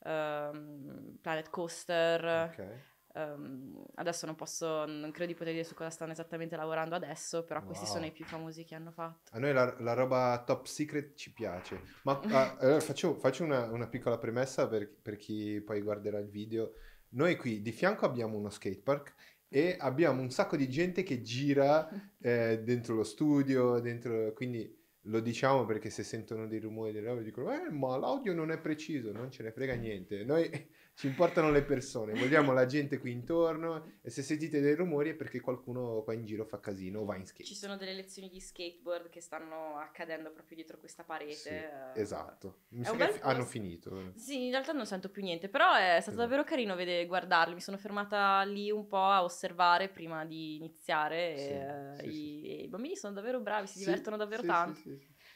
Planet Coaster Ok. Um, adesso non posso, non credo di poter dire su cosa stanno esattamente lavorando adesso, però wow. questi sono i più famosi che hanno fatto. A noi la, la roba top secret ci piace, ma ah, allora faccio, faccio una, una, piccola premessa per, per, chi poi guarderà il video. Noi qui di fianco abbiamo uno skatepark e abbiamo un sacco di gente che gira eh, dentro lo studio, dentro, quindi lo diciamo perché se sentono dei rumori delle robe dicono eh, ma l'audio non è preciso, non ce ne frega niente. Noi ci importano le persone, vogliamo la gente qui intorno e se sentite dei rumori è perché qualcuno qua in giro fa casino o va in skate. Ci sono delle lezioni di skateboard che stanno accadendo proprio dietro questa parete. Sì, eh. esatto, mi sa che bel... hanno finito. Sì, in realtà non sento più niente, però è stato esatto. davvero carino vedere, guardarli, mi sono fermata lì un po' a osservare prima di iniziare sì, e, eh, sì, i, i, bambini sono davvero bravi, si divertono davvero tanto.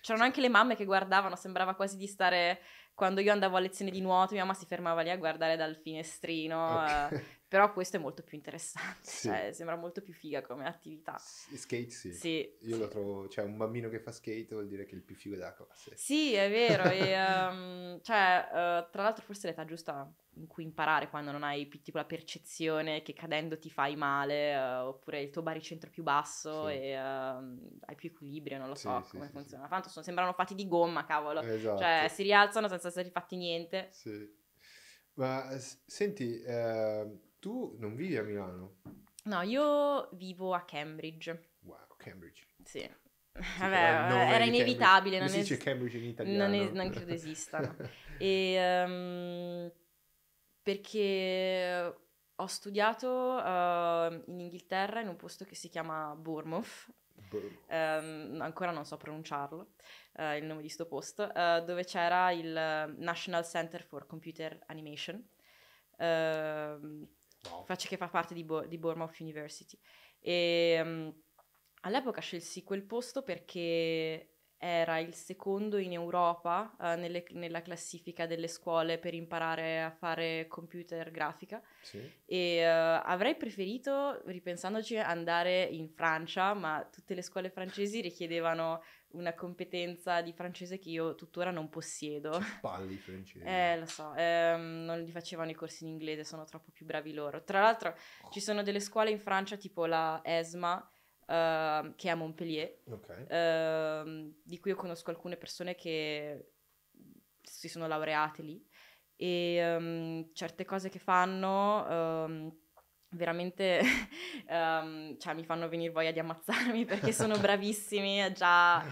C'erano anche le mamme che guardavano, sembrava quasi di stare quando io andavo a lezione di nuoto, mia mamma si fermava lì a guardare dal finestrino okay. eh, però questo è molto più interessante, sì. cioè, sembra molto più figa come attività. S- skate sì. sì. Io lo trovo, cioè un bambino che fa skate vuol dire che è il più figo della classe. Sì, è vero. e, um, cioè, uh, tra l'altro forse l'età giusta in cui imparare quando non hai più tipo la percezione che cadendo ti fai male uh, oppure il tuo baricentro più basso sì. e uh, hai più equilibrio, non lo sì, so come funziona. Tanto sono, sembrano fatti di gomma, cavolo. Esatto. Cioè, si rialzano senza essere fatti niente. Sì. Ma s- senti... Eh tu non vivi a Milano? No, io vivo a Cambridge. Wow, Cambridge. Sì. Vabbè, era inevitabile. Non, non si dice Cambridge in italiano. Non, es- non credo esistano. e, um, perché ho studiato uh, in Inghilterra in un posto che si chiama Bournemouth. Um, ancora non so pronunciarlo, uh, il nome di sto posto, uh, dove c'era il National Center for Computer Animation wow. faccia che fa parte di, Bo- di Bournemouth University. E, um, all'epoca scelsi quel posto perché era il secondo in Europa uh, nelle, nella classifica delle scuole per imparare a fare computer grafica sì. e uh, avrei preferito, ripensandoci, andare in Francia, ma tutte le scuole francesi richiedevano una competenza di francese che io tuttora non possiedo. Palli francese. Eh, lo so, ehm, non li facevano i corsi in inglese, sono troppo più bravi loro. Tra l'altro ci oh. sono delle scuole in Francia tipo la ESMA, ehm, che è a Montpellier, okay. ehm, di cui io conosco alcune persone che si sono laureate lì e ehm, certe cose che fanno ehm, veramente um, cioè, mi fanno venire voglia di ammazzarmi perché sono bravissimi eh, già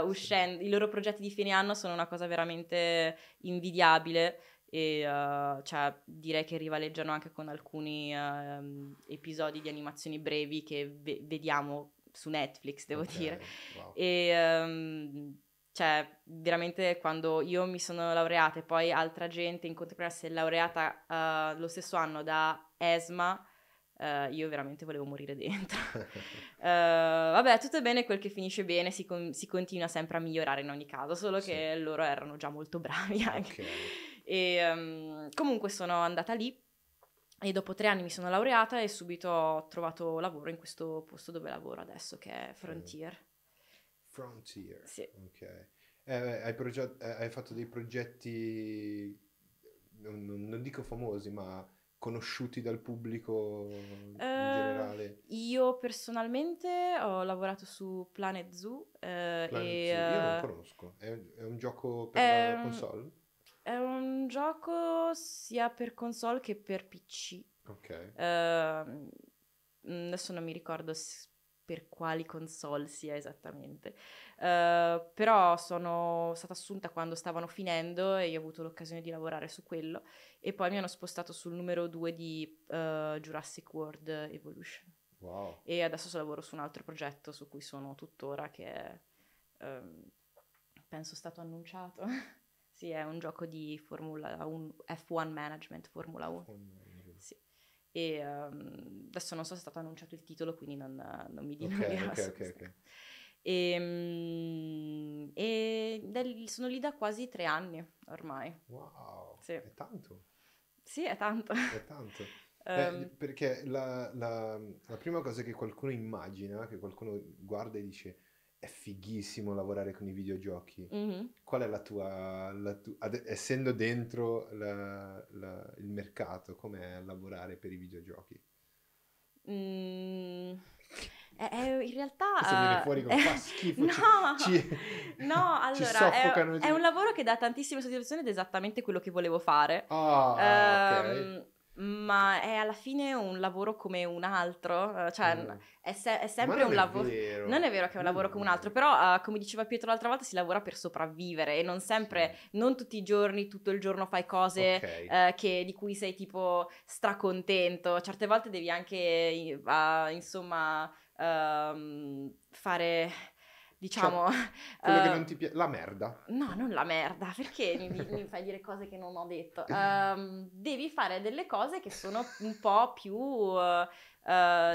uh, uscendo. I loro progetti di fine anno sono una cosa veramente invidiabile e uh, cioè, direi che rivaleggiano anche con alcuni uh, episodi di animazioni brevi che ve- vediamo su Netflix, devo okay. dire. Wow. E, um, cioè, veramente quando io mi sono laureata e poi altra gente in contemporanea si è laureata lo stesso anno da ESMA, Uh, io veramente volevo morire dentro. uh, vabbè, tutto bene, quel che finisce bene si, con- si, continua sempre a migliorare in ogni caso, solo sì. che loro erano già molto bravi anche. Okay. E, um, comunque sono andata lì e dopo tre anni mi sono laureata e subito ho trovato lavoro in questo posto dove lavoro adesso, che è mm. Frontier. Frontier. Sì. Ok. Eh, eh hai, proget- hai fatto dei progetti, non, non dico famosi, ma conosciuti dal pubblico in uh, generale? Io personalmente ho lavorato su Planet Zoo. Eh, Planet e, Zoo. Io non eh, conosco, è, è un gioco per è, la ehm, console? È un gioco sia per console che per PC. Ok. Uh, adesso non mi ricordo se per quali console sia esattamente. Uh, però sono stata assunta quando stavano finendo e ho avuto l'occasione di lavorare su quello e poi mi hanno spostato sul numero 2 di uh, Jurassic World Evolution. Wow. E adesso lavoro su un altro progetto su cui sono tuttora che è, um, ehm, penso stato annunciato. sì, è un gioco di Formula 1, F1 Management Formula 1. E um, adesso non so se è stato annunciato il titolo, quindi non, non mi dilungherò. Okay, okay, okay, ehm, e, e, sono lì da quasi tre anni ormai. Wow, sì. è tanto. Sì, è tanto. È tanto. Beh, ehm, perché la, la, la, prima cosa che qualcuno immagina, che qualcuno guarda e dice è fighissimo lavorare con i videogiochi. Mm-hmm. Qual è la tua... La tu, ad, essendo dentro la, la, il mercato, com'è lavorare per i videogiochi? Mm. Eh, eh, in realtà... Se viene eh, fuori con eh, fa schifo. No, ci, ci, no allora, è, è, un lavoro che dà tantissime soddisfazioni ed è esattamente quello che volevo fare. Ah, um, okay ma è alla fine un lavoro come un altro, eh, cioè mm. è, se- è, sempre un lavoro. Non è vero che è un lavoro mm. come un altro, mm. però uh, come diceva Pietro l'altra volta si lavora per sopravvivere e non sempre, mm. non tutti i giorni, tutto il giorno fai cose okay. uh, che, di cui sei tipo stracontento, certe volte devi anche uh, insomma ehm, fare cioè, diciamo... Cioè, quello uh, che eh, non ti piace... La merda. No, non la merda, perché mi, mi fai dire cose che non ho detto. Um, devi fare delle cose che sono un po' più, uh,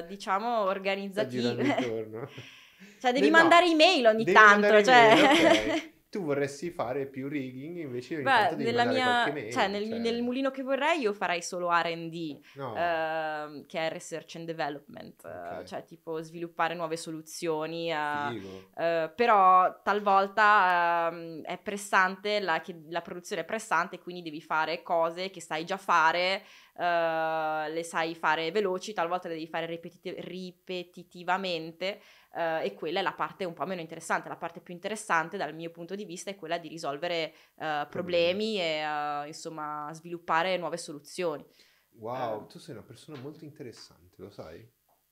diciamo, organizzative. Cioè devi Beh, mandare no. email ogni devi tanto, cioè... Email, okay tu vorresti fare più rigging invece di Beh, nella mia, mail, cioè, nel, cioè... nel, mulino che vorrei io farei solo R&D no. eh, che è research and development eh, okay. eh, cioè tipo sviluppare nuove soluzioni eh, eh però talvolta ehm, è pressante la, la, produzione è pressante quindi devi fare cose che sai già fare eh, le sai fare veloci talvolta le devi fare ripeti- ripetitivamente eh, e quella è la parte un po' meno interessante. La parte più interessante dal mio punto di vista è quella di risolvere eh, problemi e eh, insomma sviluppare nuove soluzioni. Wow, eh. tu sei una persona molto interessante, lo sai?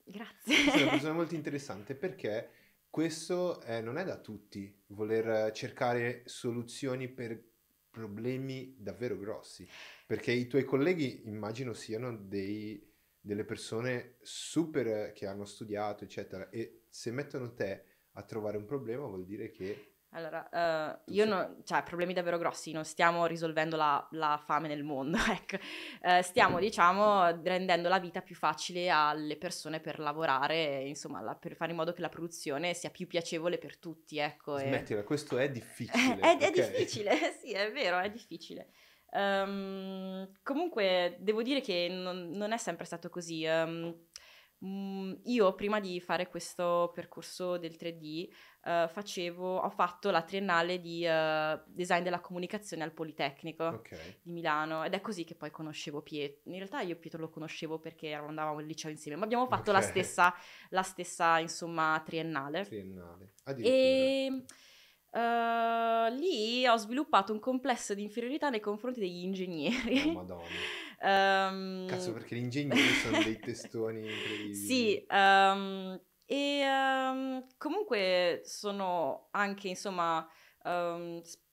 Grazie. Tu sei una persona molto interessante perché questo eh, non è da tutti, voler cercare soluzioni per problemi davvero grossi, perché i tuoi colleghi immagino siano dei delle persone super eh, che hanno studiato, eccetera, e se mettono te a trovare un problema vuol dire che... Allora, uh, io sei... no, cioè, problemi davvero grossi, non stiamo risolvendo la, la fame nel mondo, ecco, uh, stiamo, diciamo, rendendo la vita più facile alle persone per lavorare, insomma, la, per fare in modo che la produzione sia più piacevole per tutti, ecco. Smettila, e... questo è difficile. è, okay? è difficile, sì, è vero, è difficile. Um, comunque devo dire che non, non è sempre stato così. Um, io prima di fare questo percorso del 3D uh, eh, facevo, ho fatto la triennale di uh, design della comunicazione al Politecnico okay. di Milano ed è così che poi conoscevo Pietro. In realtà io Pietro lo conoscevo perché andavamo al liceo insieme, ma abbiamo fatto okay. la stessa, la stessa insomma triennale. Triennale. E ehm, Ehm, lì ho sviluppato un complesso di inferiorità nei confronti degli ingegneri. Oh, madonna. um... Cazzo, perché gli ingegneri sono dei testoni incredibili. Sì, um, e um, comunque sono anche, insomma,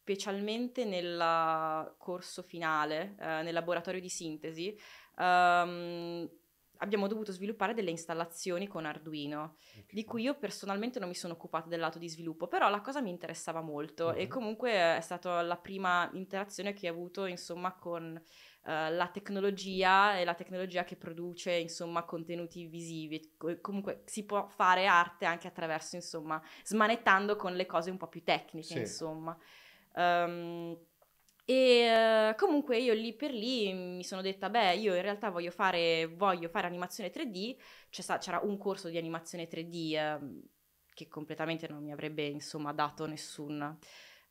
specialmente nel corso finale, uh, nel laboratorio di sintesi, abbiamo dovuto sviluppare delle installazioni con Arduino, okay. di cui io personalmente non mi sono occupata del lato di sviluppo, però la cosa mi interessava molto uh-huh. e mhm. comunque eh, è stata la prima interazione che ho avuto insomma con uh, la tecnologia e la tecnologia che produce insomma contenuti visivi, comunque si può fare arte anche attraverso insomma smanettando con le cose un po' più tecniche sì. insomma. Um, e uh, comunque io lì per lì mi sono detta, beh, io in realtà voglio fare, voglio fare animazione 3D, c'era un corso di animazione 3D uh, ehm, che completamente non mi avrebbe insomma dato nessun,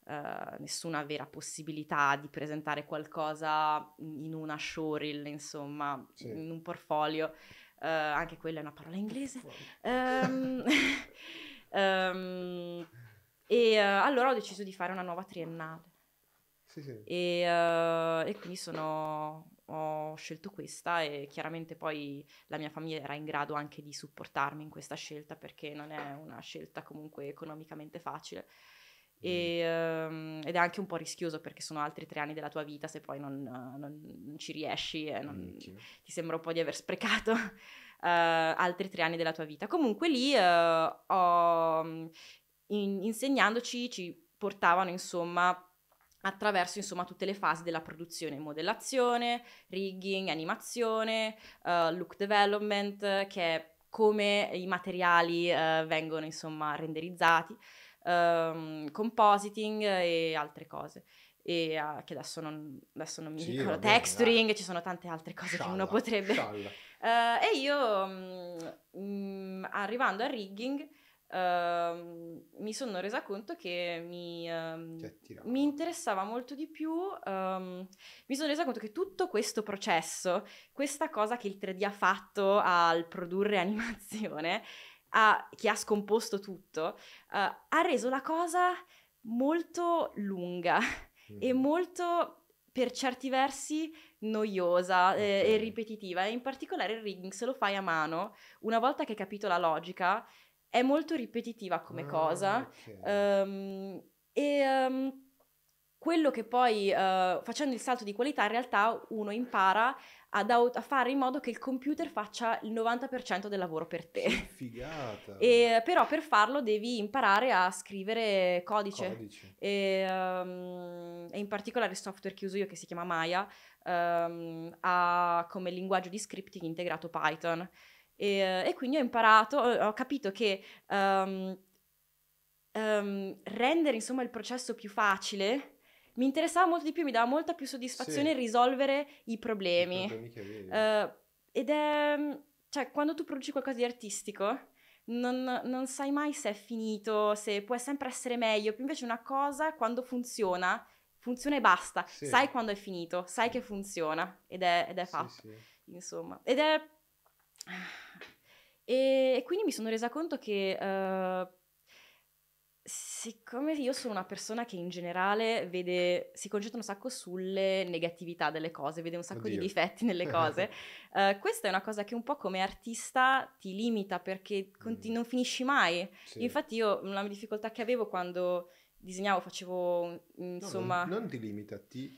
uh, nessuna vera possibilità di presentare qualcosa in una showreel, insomma, sì. in un portfolio, eh, anche quella è una parola inglese. Um, um, e allora ho deciso di fare una nuova triennale. Sì, sì. E, uh, e, quindi sono, ho scelto questa e chiaramente poi la mia famiglia era in grado anche di supportarmi in questa scelta perché non è una scelta comunque economicamente facile. E, um, ed è anche un po' rischioso perché sono altri tre anni della tua vita se poi non, non, non ci riesci e non, ti sembra un po' di aver sprecato uh, altri tre anni della tua vita. Comunque lì uh, ho, mhmm, in, insegnandoci ci portavano insomma attraverso insomma tutte le fasi della produzione, modellazione, rigging, animazione, uh, look development, che è come i materiali uh, vengono insomma renderizzati, um, compositing e altre cose. E, uh, che adesso non, adesso non mi sì, ricordo, texturing, ci sono tante altre cose scialla, che uno potrebbe... e io, um, arrivando al rigging, Ehm, mi sono resa conto che mi, um, mi interessava molto di più, um, mi sono resa conto che tutto questo processo, questa cosa che il 3D ha fatto al produrre animazione, ha, che ha scomposto tutto, uh, ha reso la cosa molto lunga mm. e mm-hmm. molto per certi versi noiosa eh, e ripetitiva, e in particolare il rigging se lo fai a mano, una volta che hai capito la logica, è molto ripetitiva come ah, cosa. Okay. Um, e um, quello che poi uh, facendo il salto di qualità in realtà uno impara ad out- a fare in modo che il computer faccia il 90% del lavoro per te. Figata! e, però per farlo devi imparare a scrivere codice, codice. E, um, e, in particolare il software che uso io che si chiama Maya um, ha come linguaggio di scripting integrato Python. E, eh, e quindi ho imparato, ho, capito che um, um, rendere insomma il processo più facile mi interessava molto di più, mi dava molta più soddisfazione sì. risolvere i problemi. I problemi uh, ed è, cioè, quando tu produci qualcosa di artistico, non, non, sai mai se è finito, se può sempre essere meglio. Invece una cosa, quando funziona, funziona e basta. Sì. Sai quando è finito, sai che funziona ed è, ed è fatto. Sì, insomma, ed è e quindi mi sono resa conto che uh, siccome io sono una persona che in generale vede, si concentra un sacco sulle negatività delle cose, vede un sacco Oddio. di difetti nelle cose, uh, questa è una cosa che un po' come artista ti limita perché conti- mm. non finisci mai. Sì. Infatti io una difficoltà che avevo quando disegnavo, facevo insomma... No, non, non ti limita, ti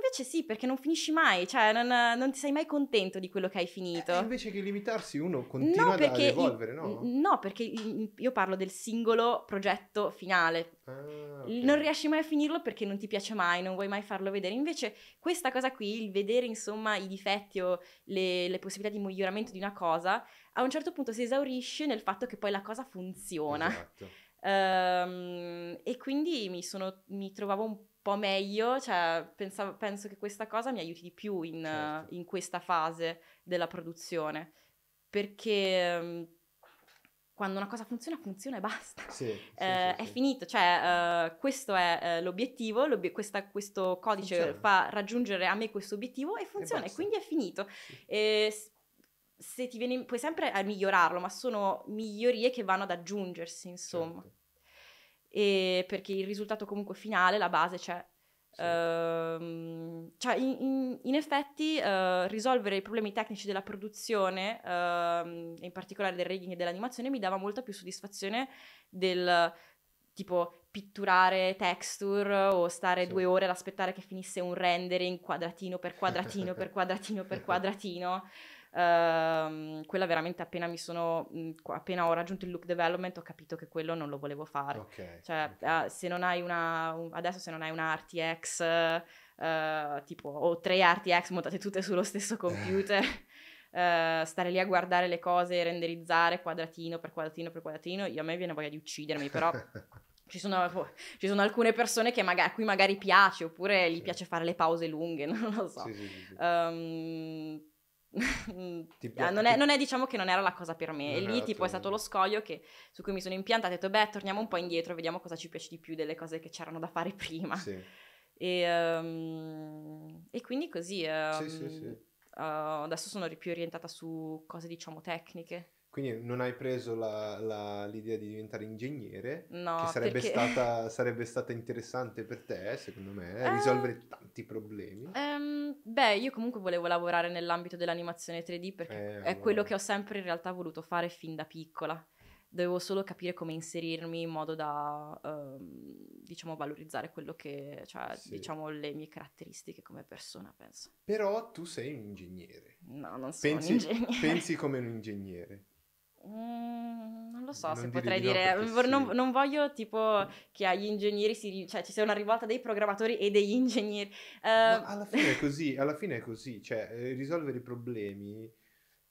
invece sì, perché non finisci mai, cioè non, non, ti sei mai contento di quello che hai finito. Eh, invece che limitarsi uno continua no, ad evolvere, no? No, perché io parlo del singolo progetto finale. Ah, okay. Non riesci mai a finirlo perché non ti piace mai, non vuoi mai farlo vedere. Invece questa cosa qui, il vedere insomma i difetti o le, le possibilità di miglioramento di una cosa, a un certo punto si esaurisce nel fatto che poi la cosa funziona. Esatto. Um, e quindi mi, sono, mi trovavo un po' meglio, cioè pensavo, penso che questa cosa mi aiuti di più in, certo. in questa fase della produzione, perché ehm, quando una cosa funziona, funziona e basta. Sì, eh, sì, sì, è finito, cioè uh, questo è uh, l'obiettivo, l'ob- questa, questo codice funziona. fa raggiungere a me questo obiettivo e funziona, e, e quindi è finito. E, se ti viene, puoi sempre eh, migliorarlo, ma sono migliorie che vanno ad aggiungersi, insomma. Certo e perché il risultato comunque finale, la base c'è. Sì. Uh, cioè in, in, in effetti uh, risolvere i problemi tecnici della produzione, uh, in particolare del rigging e dell'animazione, mi dava molta più soddisfazione del tipo pitturare texture o stare sì. due ore ad aspettare che finisse un rendering quadratino per quadratino per quadratino per quadratino. Ehm, quella veramente appena mi sono, appena ho raggiunto il look development ho capito che quello non lo volevo fare. Okay, cioè, okay. Ah, se non hai una, adesso se non hai una RTX, eh, tipo, o tre RTX montate tutte sullo stesso computer... Uh, stare lì a guardare le cose, renderizzare quadratino per quadratino per quadratino, io, a me viene voglia di uccidermi, però ci, sono, boh, ci, sono, alcune persone magari, a cui magari piace, oppure gli sì. piace fare le pause lunghe, non lo so. Sì, sì, um, Ah, non, è, non, è, diciamo che non era la cosa per me. e lì, tipo, è stato lo scoglio che, su cui mi sono impiantata. Ho detto, beh, torniamo un po' indietro, vediamo cosa ci piace di più delle cose che c'erano da fare prima. Sì. E, um, e, quindi così. Um, sì, sì, uh, adesso sono più orientata su cose, diciamo, tecniche. Quindi non hai preso la, la, l'idea di diventare ingegnere, no, che sarebbe, perché... stata, sarebbe, stata, interessante per te, secondo me, eh, risolvere ehm, tanti problemi. Ehm, beh, io comunque volevo lavorare nell'ambito dell'animazione 3D perché eh, è quello che ho sempre in realtà voluto fare fin da piccola. Dovevo solo capire come inserirmi in modo da, ehm, diciamo, valorizzare quello che, cioè, sì. diciamo, le mie caratteristiche come persona, penso. Però tu sei un ingegnere. No, non sono pensi, un ingegnere. Pensi come un ingegnere. Mm, non lo so non se potrei dire, no non, sì. non, voglio tipo che agli ingegneri si, cioè, ci sia una rivolta dei programmatori e degli ingegneri. Uh... Ehm, alla fine è così, alla fine è così, cioè eh, risolvere i problemi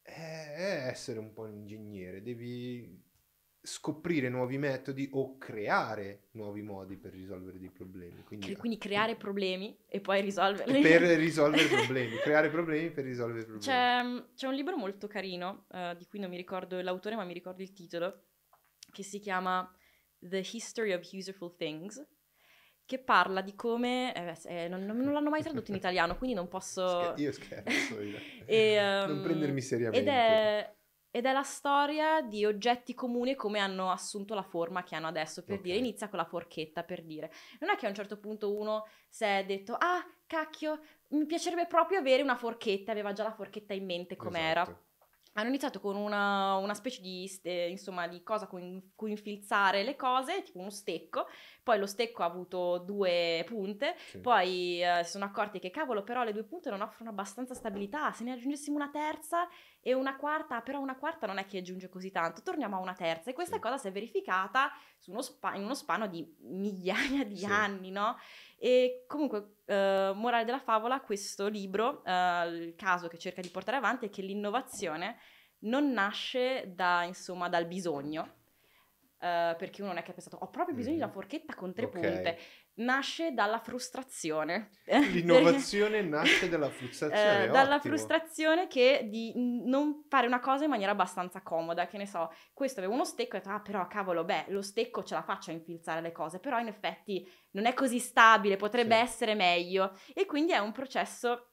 è essere un po' un ingegnere, devi scoprire nuovi metodi o creare nuovi modi per risolvere dei problemi. Quindi, quindi creare problemi e poi risolverli. Per risolvere problemi, creare problemi per risolvere problemi. C'è, mm, c'è un libro molto carino, uh, di cui non mi ricordo l'autore ma mi ricordo il titolo, che si chiama The History of Useful Things, che parla di come... Eh, eh non, non, l'hanno mai tradotto in italiano, quindi non posso... Io scherzo. Io. e, um, non mm, prendermi seriamente. Ed è ed è la storia di oggetti comuni come hanno assunto la forma che hanno adesso, per okay. dire, inizia con la forchetta, per dire. Non è che a un certo punto uno si è detto, ah, cacchio, mi piacerebbe proprio avere una forchetta, aveva già la forchetta in mente com'era. Esatto hanno iniziato con una, una specie di, eh, insomma, di cosa con cui infilzare le cose, tipo uno stecco, poi lo stecco ha avuto due punte, sì. poi eh, si sono accorti che cavolo però le due punte non offrono abbastanza stabilità, se ne aggiungessimo una terza e una quarta, però una quarta non è che aggiunge così tanto, torniamo a una terza e questa sì. cosa si è verificata uno spa- in uno spano di migliaia di sì. anni, no? E comunque, eh, morale della favola, questo libro, eh, il caso che cerca di portare avanti è che l'innovazione non nasce da, insomma, dal bisogno, Uh, perché uno non è che ha pensato ho proprio bisogno mm. di una mm-hmm. forchetta con tre okay. punte nasce dalla frustrazione. L'innovazione nasce dalla eh, frustrazione. eh, dalla ottimo. frustrazione che di non fare una cosa in maniera abbastanza comoda, che ne so, questo avevo uno stecco e ho detto, ah però cavolo, beh, lo stecco ce la faccio a infilzare le cose, però in effetti non è così stabile, potrebbe sì. essere meglio. E quindi è un processo,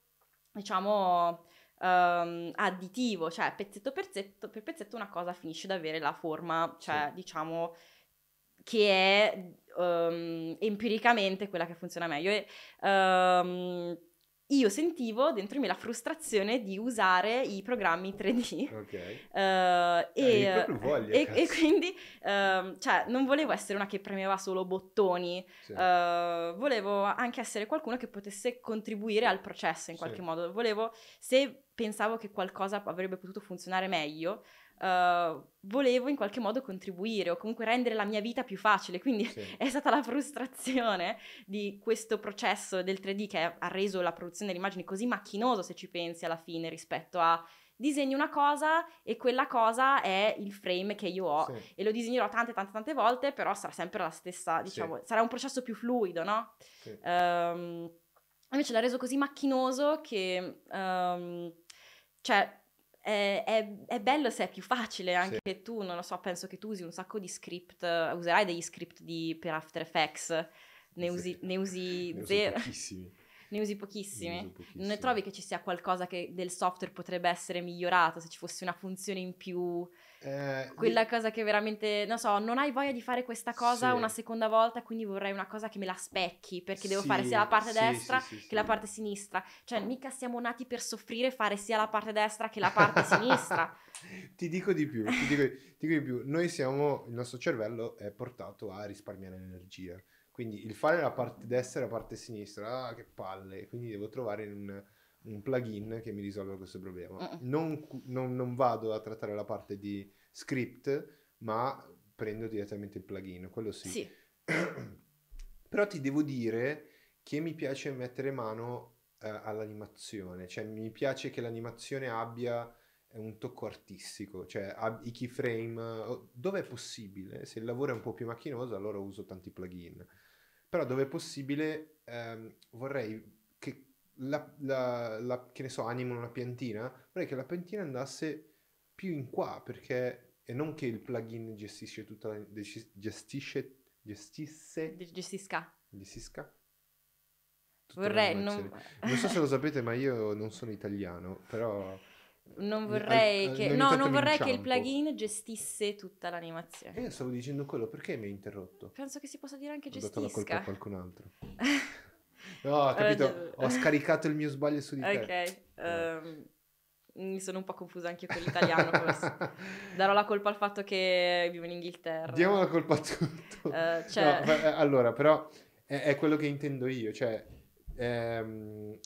diciamo... Um, additivo, cioè pezzetto per pezzetto, per pezzetto una cosa finisce ad avere la forma, cioè sì. diciamo che è um, empiricamente quella che funziona meglio. E, um, io sentivo dentro me la frustrazione di usare i programmi 3D. Ok. Uh, e, voglia, e, e, quindi uh, cioè, non volevo essere una che premeva solo bottoni, sì. uh, volevo anche essere qualcuno che potesse contribuire al processo in qualche sì. modo. Volevo, se pensavo che qualcosa avrebbe potuto funzionare meglio, eh, volevo in qualche modo contribuire o comunque rendere la mia vita più facile. Quindi sì. è stata la frustrazione di questo processo del 3D che ha reso la produzione delle immagini così macchinoso, se ci pensi alla fine, rispetto a disegni una cosa e quella cosa è il frame che io ho sì. e lo disegnerò tante tante tante volte però sarà sempre la stessa diciamo sì. sarà un processo più fluido no? Um, invece l'ha reso così macchinoso che um, cioè eh, è, è, bello se è più facile anche sì. tu, non lo so, penso che tu usi un sacco di script, eh, userai degli script di, per After Effects, ne usi, sì. ne usi ne zero. Pochissimi. Ne usi pochissimi. Ne, pochissimi. ne trovi che ci sia qualcosa che del software potrebbe essere migliorato, se ci fosse una funzione in più eh, Quella di... cosa che veramente, non so, non hai voglia di fare questa cosa sì. una seconda volta, quindi vorrei una cosa che me la specchi, perché devo sì, fare sia la parte sì, destra che la parte sinistra. Cioè, mica siamo nati per soffrire fare sia la parte destra che la parte sinistra. Ti dico di più, ti dico, ti dico di più. Noi siamo, il nostro cervello è portato a risparmiare energia. Quindi il fare la parte destra e la parte sinistra, ah, che palle, quindi devo trovare un un plugin che mi risolve questo problema. Non, non, non vado a trattare la parte di script, ma prendo direttamente il plugin, quello sì. sì. Però ti devo dire che mi piace mettere mano eh, all'animazione, cioè mi piace che l'animazione abbia un tocco artistico, cioè i keyframe, dove è possibile, se il lavoro è un po' più macchinoso allora uso tanti plugin, però dove è possibile ehm, vorrei la, la, la, che ne so, animano una piantina, vorrei che la piantina andasse più in qua perché e non che il plugin gestisce tutta la, gestisce gestisse gestisca gestisca vorrei non... non... so se lo sapete ma io non sono italiano però non vorrei, che... no, non vorrei che il plugin gestisse tutta l'animazione. E eh, io stavo dicendo quello, perché mi hai interrotto? Penso che si possa dire anche Ho gestisca. Ho dato la colpa a qualcun altro. No, ah, ho capito, ho scaricato il mio sbaglio su di te. Ok, um, mi sono un po' confusa anche con l'italiano forse. Darò la colpa al fatto che vivo in Inghilterra. Diamo la colpa a tutto. Uh, cioè... no, ma, eh, allora, però è, è, quello che intendo io, cioè... Ehm,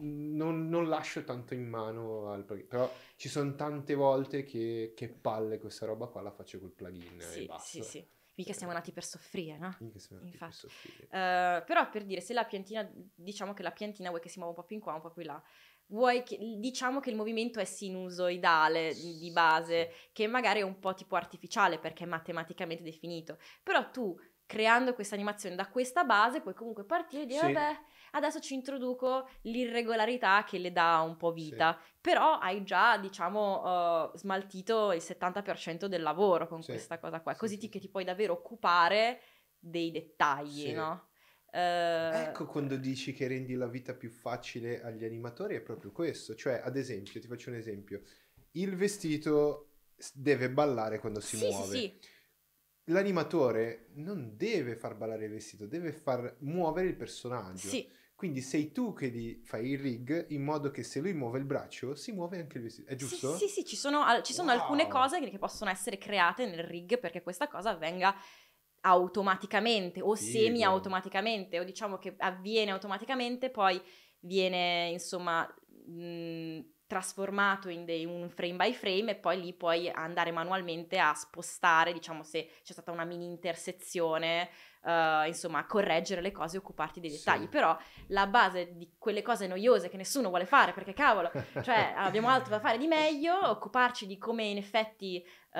non, non, lascio tanto in mano al plugin, però ci sono tante volte che, che palle questa roba qua la faccio col plugin sì, e basta. Sì, sì mica siamo nati per soffrire, no? Mica siamo nati Infatti. per soffrire. Uh, però per dire, se la piantina, diciamo che la piantina vuoi che si muova un po' più in qua, un po' più là, vuoi che, diciamo che il movimento è sinusoidale di base, sì. che magari è un po' tipo artificiale perché è matematicamente definito, però tu creando questa animazione da questa base puoi comunque partire e dire sì. vabbè adesso ci introduco l'irregolarità che le dà un po' vita sì. però hai già diciamo uh, smaltito il 70% del lavoro con sì. questa cosa qua così ti, che ti puoi davvero occupare dei dettagli no? Uh, ecco quando dici che rendi la vita più facile agli animatori è proprio questo cioè ad esempio ti faccio un esempio il vestito deve ballare quando si muove sì, sì l'animatore non deve far ballare il vestito, deve far muovere il personaggio. Sì. Quindi sei tu che gli fai il rig in modo che se lui muove il braccio si muove anche il vestito, è giusto? Sì, sì, sì ci sono, ci sono wow. alcune cose che possono essere create nel rig perché questa cosa avvenga automaticamente o Figo. semi-automaticamente o diciamo che avviene automaticamente, poi viene insomma... Mh, trasformato in dei, un frame by frame e poi lì puoi andare manualmente a spostare, diciamo se c'è stata una mini intersezione, uh, insomma correggere le cose e occuparti dei dettagli, sì. però la base di quelle cose noiose che nessuno vuole fare perché cavolo, cioè abbiamo altro da fare di meglio, occuparci di come in effetti uh,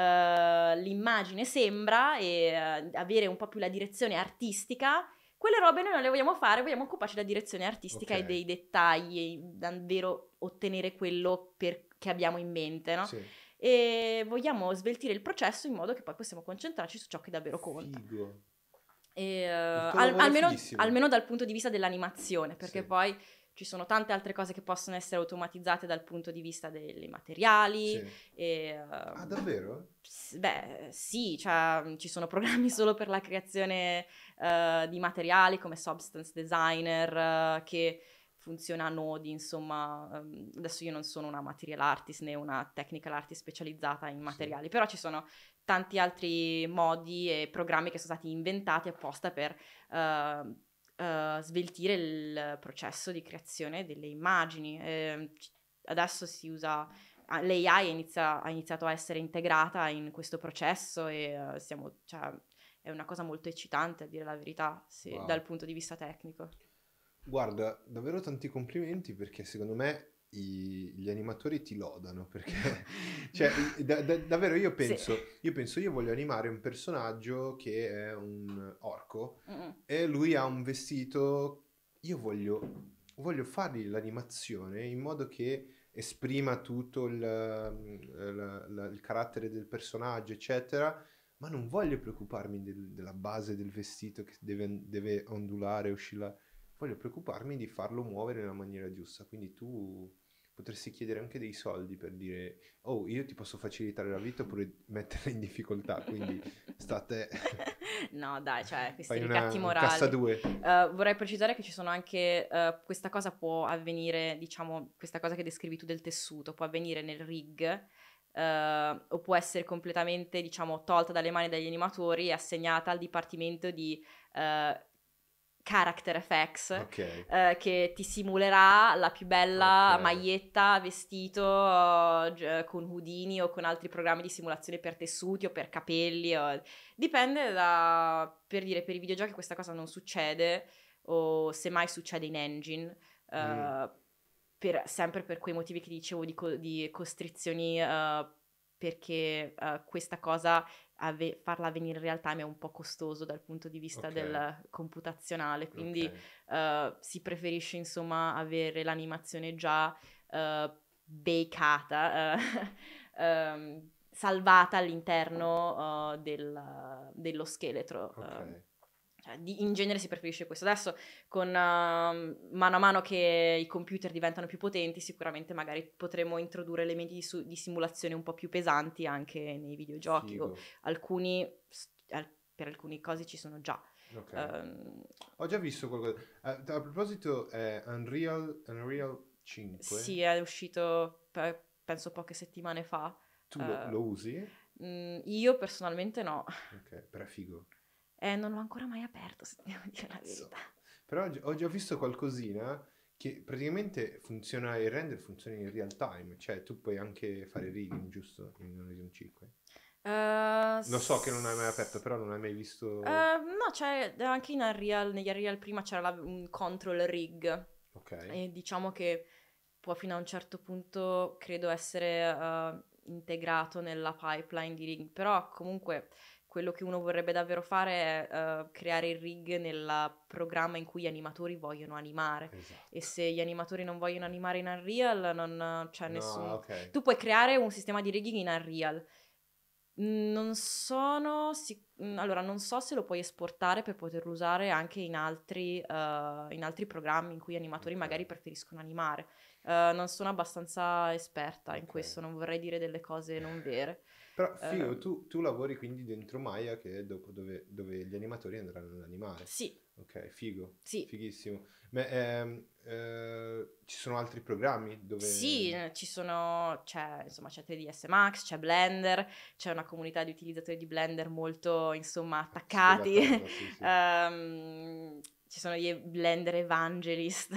l'immagine sembra e uh, avere un po' più la direzione artistica quelle robe noi non le vogliamo fare, vogliamo occuparci della direzione artistica okay. e dei dettagli davvero ottenere quello per, che abbiamo in mente, no? Sì. E vogliamo sveltire il processo in modo che poi possiamo concentrarci su ciò che davvero conta. Figo. uh, al, almeno, almeno, dal punto di vista dell'animazione, perché sì. poi ci sono tante altre cose che possono essere automatizzate dal punto di vista dei materiali. Sì. E, uh, ah, davvero? Beh, sì, cioè, ci sono programmi solo per la creazione uh, di materiali come Substance Designer eh, che funziona a nodi, insomma, ehm, adesso io non sono una material artist né una technical artist specializzata in materiali, sì. però ci sono tanti altri modi e programmi che sono stati inventati apposta per uh, uh, sveltire il processo di creazione delle immagini. Eh, adesso si usa l'AI inizia, ha iniziato a essere integrata in questo processo e uh, siamo, cioè, è una cosa molto eccitante a dire la verità, sì, wow. dal punto di vista tecnico. Guarda, davvero tanti complimenti perché secondo me i, gli animatori ti lodano perché cioè, da, da, davvero io penso, sì. io penso io voglio animare un personaggio che è un orco Mm-mm. e lui ha un vestito io voglio, voglio fargli l'animazione in modo che esprima tutto il, il, il, il carattere del personaggio eccetera ma non voglio preoccuparmi del, della base del vestito che deve, deve ondulare oscillare voglio preoccuparmi di farlo muovere nella maniera giusta. Quindi tu potresti chiedere anche dei soldi per dire oh io ti posso facilitare la vita oppure metterla in difficoltà quindi state no dai cioè questi Fai ricatti una, morali cassa due. Uh, vorrei precisare che ci sono anche uh, questa cosa può avvenire diciamo questa cosa che descrivi tu del tessuto può avvenire nel rig uh, o può essere completamente diciamo tolta dalle mani degli animatori e assegnata al dipartimento di Character FX okay. eh, che ti simulerà la più bella okay. maglietta, vestito eh, con Houdini o con altri programmi di simulazione per tessuti o per capelli. O... Dipende da, per dire, per i videogiochi questa cosa non succede o semmai succede in engine. Eh, mm. per, sempre per quei motivi che dicevo di, co- di costrizioni uh, perché uh, questa cosa ave- farla venire in real time è un po' costoso dal punto di vista okay. del computazionale, quindi okay. uh, si preferisce insomma avere l'animazione già uh, eh, becata, uh, eh, um, ehm, salvata all'interno del, dello scheletro. Okay. Ehm, cioè, in genere si preferisce questo. Adesso, con uh, mano a mano che i computer diventano più potenti, sicuramente magari potremo introdurre elementi di, su- di simulazione un po' più pesanti anche nei videogiochi. Alcuni, al- per alcuni cose ci sono già. Okay. Um, Ho già visto qualcosa. A, eh, a proposito, eh, Unreal, Unreal 5. Sì, è uscito per, penso poche settimane fa. Tu uh, lo, ehm, usi? Mm, io personalmente no. Ok, però è figo. Eh, non l'ho ancora mai aperto, se devo dire la verità. Però ho già visto qualcosina che praticamente funziona il render funziona in real time, cioè tu puoi anche fare rigging, giusto? In Horizon 5. Uh, eh, Lo so che non hai mai aperto, però non hai mai visto. Uh, no, c'è cioè, anche in Unreal, negli Unreal prima c'era la, un control rig. Ok. E diciamo che può fino a un certo punto, credo, essere uh, integrato nella pipeline di rig, però comunque quello che uno vorrebbe davvero fare è uh, creare il rig nel programma in cui gli animatori vogliono animare. Esatto. E se gli animatori non vogliono animare in Unreal, non eh, c'è cioè no, nessun. Okay. Tu puoi creare un sistema di rigging in Unreal. Non sono sic- allora, non so se lo puoi esportare per poterlo usare anche in altri, uh, in altri programmi in cui gli animatori okay. magari preferiscono animare. Uh, non sono abbastanza esperta in okay. questo, non vorrei dire delle cose non vere. Però eh, figo, eh, tu, tu, lavori quindi dentro Maya che è dopo dove, dove gli animatori andranno ad animare. Sì. Ok, figo. Sì. Fighissimo. Ma, ehm, eh, ci sono altri programmi dove... Sì, eh, ci sono, c'è, insomma, c'è 3ds Max, c'è Blender, c'è una comunità di utilizzatori di Blender molto, insomma, attaccati. Sì, sì, sì. um, ehm, ci sono gli Blender evangelist.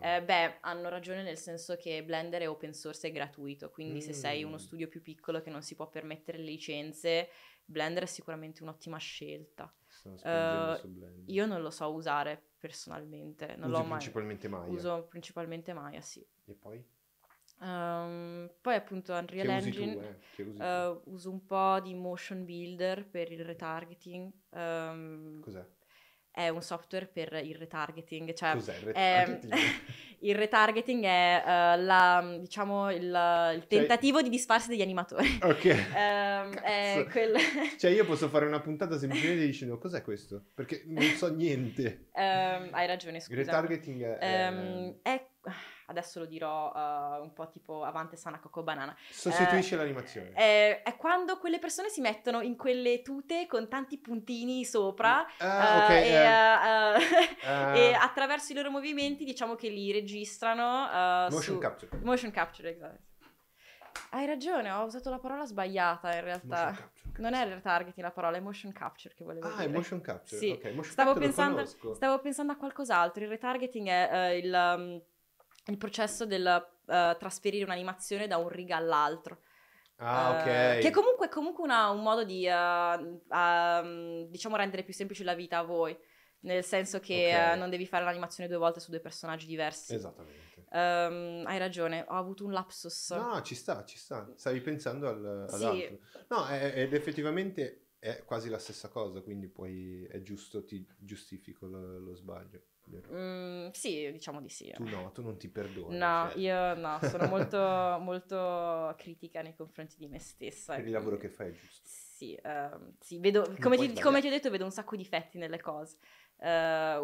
Eh, eh, beh, hanno ragione nel senso che Blender è open source e gratuito, quindi mm. se sei uno mm. studio più piccolo che non si può permettere le licenze, Blender è sicuramente un'ottima scelta. Uh, io non lo so usare personalmente, non Usi l'ho principalmente mai. Maya. Uso principalmente Maya, sì. E poi? Um, poi appunto Unreal Engine eh, tu, eh? uh, uso un po' di motion builder per il retargeting. Um, Cos'è? è un software per il retargeting. Cioè Cos'è il ehm, retargeting? È, il retargeting è uh, la, diciamo, il, il cioè tentativo cioè... di disfarsi degli animatori. Ok. um, quel... cioè io posso fare una puntata semplicemente dicendo cos'è questo? Perché non so niente. Um, hai ragione, scusa. Il retargeting è... Um, è adesso lo dirò uh, un po' tipo Avante Sana Coco Banana. Sostituisce eh, l'animazione. Eh, è quando quelle persone si mettono in quelle tute con tanti puntini sopra mm. ah, eh, okay, eh, eh e, e, ah. attraverso i loro movimenti diciamo che li registrano. motion su... capture. Motion capture, esatto. Hai ragione, ho usato la parola sbagliata in realtà. Non è retargeting la parola, è motion capture che volevo ah, dire. Ah, è motion capture. Sì. Okay. Motion stavo, capture pensando, stavo, pensando, a qualcos'altro. Il retargeting è uh, il... Um, il processo del uh, eh, trasferire un'animazione da un riga all'altro. Ah, ok. Uh, che comunque è comunque una, un modo di, uh, diciamo, rendere più semplice la vita a voi. Nel senso che okay. non devi fare l'animazione due volte su due personaggi diversi. Esattamente. Um, hai ragione, ho avuto un lapsus. No, ci sta, ci sta. Stavi pensando al, sì. No, è, ed effettivamente è quasi la stessa cosa, quindi poi è giusto, ti giustifico lo, lo sbaglio. Mm, sì, diciamo di sì. Tu no, tu non ti perdoni. No, cioè. io no, sono molto, molto critica nei confronti di me stessa. Per il lavoro che fai è giusto. Sì, uh, sì vedo, come ti, come, ti, ho detto, vedo un sacco di difetti nelle cose. Uh,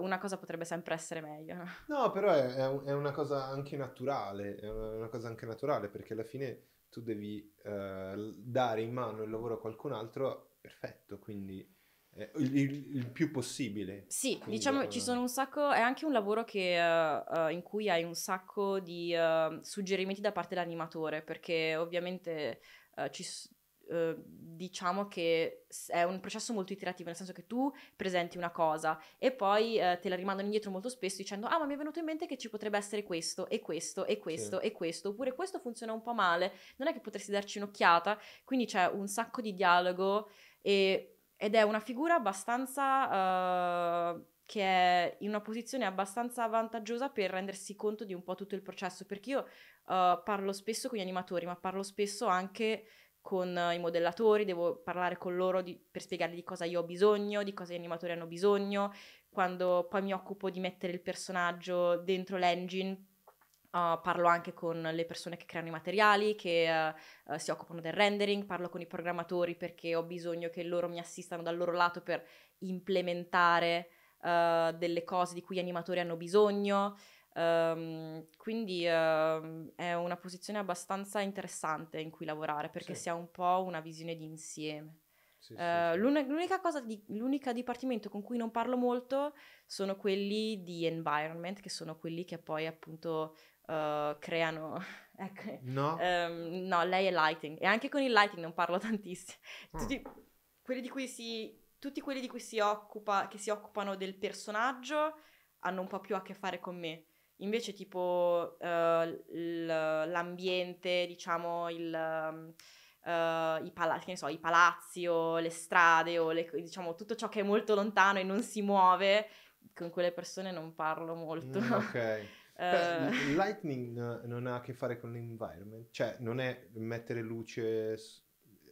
una cosa potrebbe sempre essere meglio. No, però è, è, una cosa anche naturale, è una, cosa anche naturale perché alla fine tu devi uh, dare in mano il lavoro a qualcun altro perfetto, quindi eh, il, il, più possibile. Sì, Quindi, diciamo ci sono un sacco, è anche un lavoro che, uh, in cui hai un sacco di uh, suggerimenti da parte dell'animatore, perché ovviamente uh, ci, diciamo che è un processo molto iterativo, nel senso che tu presenti una cosa e poi te la rimandano indietro molto spesso dicendo ah ma mi è venuto in mente che ci potrebbe essere questo e questo e questo sì. e questo, oppure questo funziona un po' male, non è che potresti darci un'occhiata, quindi c'è un sacco di dialogo e ed è una figura abbastanza uh, che è in una posizione abbastanza vantaggiosa per rendersi conto di un po' tutto il processo, perché io uh, parlo spesso con gli animatori, ma parlo spesso anche con eh, i modellatori, devo parlare con loro di, per spiegargli di cosa io ho bisogno, di cosa gli animatori hanno bisogno, quando poi mi occupo di mettere il personaggio dentro l'engine Uh, parlo anche con le persone che creano i materiali, che uh, si occupano del rendering, parlo con i programmatori perché ho bisogno che loro mi assistano dal loro lato per implementare eh, delle cose di cui gli animatori hanno bisogno. Um, quindi ehm, è una posizione abbastanza interessante in cui lavorare perché sì. si ha un po' una visione di insieme. Sì, sì, sì. L'unica cosa, di, l'unica dipartimento con cui non parlo molto sono quelli di environment, che sono quelli che poi appunto uh, creano... Ecco. No. Um, no, lei è lighting. E anche con il lighting non parlo tantissimo. Oh. Tutti, quelli si, tutti quelli di cui si occupa, che si occupano del personaggio hanno un po' più a che fare con me. Invece, tipo uh, l- l'ambiente, diciamo, il, uh, i, pala- so, i, palazzi o le strade o le, diciamo, tutto ciò che è molto lontano e non si muove, con quelle persone non parlo molto. Mm, ok. Beh, eh. Lightning non ha a che fare con l'environment, cioè non è mettere luce...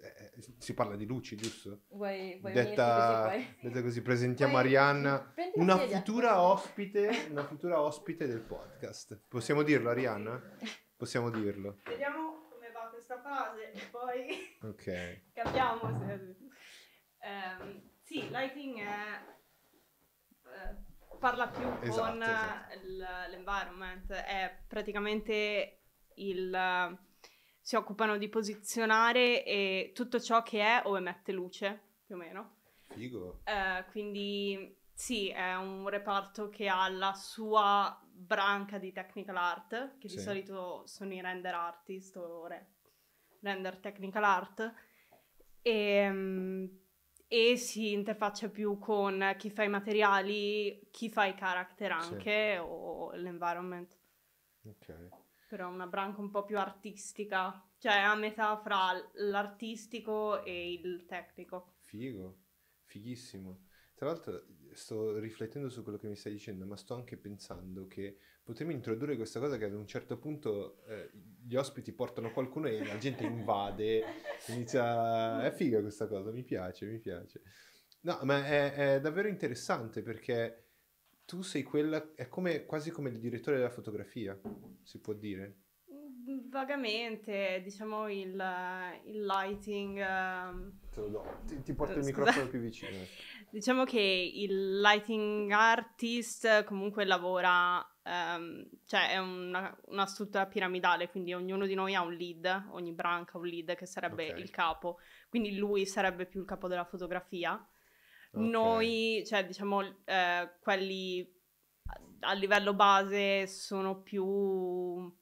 Eh, eh, si parla di luci, giusto? Vuoi, vuoi detta, così, detta così, presentiamo vuoi... Arianna, una futura, ospite, una futura ospite del podcast. Possiamo dirlo, Arianna? Possiamo dirlo. Vediamo come va questa fase e poi okay. capiamo se... Um, sì, Lightning è parla più esatto, con esatto. Eh, esatto. l'environment, è praticamente il... si occupano di posizionare e tutto ciò che è o emette luce, più o meno. Figo. Eh, quindi sì, è un reparto che ha la sua branca di technical art, che sì. di solito sono i render artist o re, render technical art. E, ehm, e si interfaccia più con chi fa i materiali, chi fa i character anche sì. o l'environment. Ok. Però una branca un po' più artistica, cioè a metà fra l'artistico e il tecnico. Figo, fighissimo. Tra l'altro sto riflettendo su quello che mi stai dicendo, ma sto anche pensando che potremmo introdurre questa cosa che ad un certo punto eh, gli ospiti portano qualcuno e la gente invade, inizia... è figa questa cosa, mi piace, mi piace. No, ma è, è davvero interessante perché tu sei quella, è come, quasi come il direttore della fotografia, si può dire. Mm, vagamente, diciamo il, il lighting. Um... Te lo do. Ti, ti porto il microfono più vicino. Diciamo che il lighting artist comunque lavora, um, cioè è una, una, struttura piramidale, quindi ognuno di noi ha un lead, ogni branca ha un lead che sarebbe okay. il capo, quindi lui sarebbe più il capo della fotografia. Okay. Noi, cioè diciamo eh, quelli a, a livello base sono più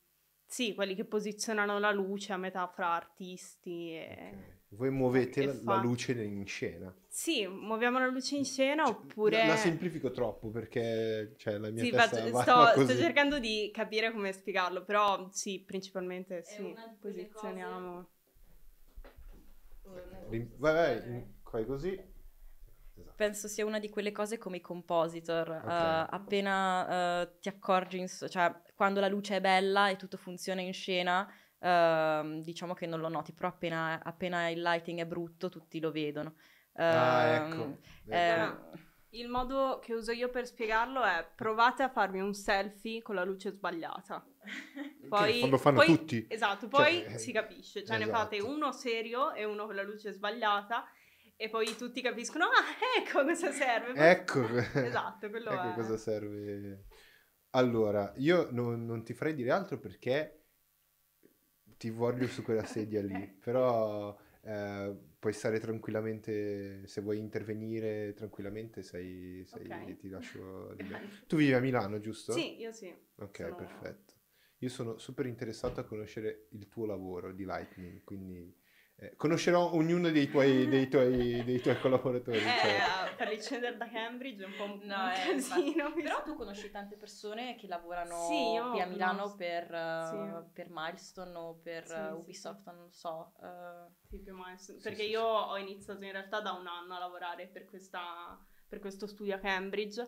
sì, quelli che posizionano la luce a metà fra artisti e... Okay. Voi muovete la, la, luce in scena. Sì, muoviamo la luce in mm. scena cioè, oppure... La, la, semplifico troppo perché cioè, la mia sì, testa va, sto, va sto, cercando di capire come spiegarlo, però sì, principalmente sì, posizioniamo... Cose... Vai, vai, fai così. Esatto. Penso sia una di quelle cose come i compositor, okay. uh, appena uh, ti accorgi, in, cioè quando la luce è bella e tutto funziona in scena, uh, diciamo che non lo noti, però appena, appena, il lighting è brutto tutti lo vedono. ah, ehm, ecco. Eh, cioè, il modo che uso io per spiegarlo è provate a farmi un selfie con la luce sbagliata. Poi, lo fanno poi, tutti. Esatto, cioè, poi cioè, si capisce. Cioè esatto. ne fate esatto. uno serio e uno con la luce sbagliata e poi tutti capiscono, ah, ecco cosa serve. Ecco. esatto, quello ecco è. cosa serve. Allora, io non, non, ti farei dire altro perché ti voglio su quella sedia lì, però eh, puoi stare tranquillamente, se vuoi intervenire tranquillamente, sei, sei okay. ti lascio libero. Tu vivi a Milano, giusto? Sì, io sì. Ok, sono... perfetto. Io sono super interessato a conoscere il tuo lavoro di Lightning, quindi eh, conoscerò ognuno dei tuoi, dei tuoi, dei tuoi collaboratori. Eh, cioè. Eh, per licenziare da Cambridge è un po' un no, eh, casino. Infatti, però tu conosci tante persone che lavorano sì, qui a Milano per, sì. per, Milestone o per sì, Ubisoft, non so. Uh, per Milestone, perché io ho iniziato in realtà da un anno a lavorare per, questa, per questo studio a Cambridge.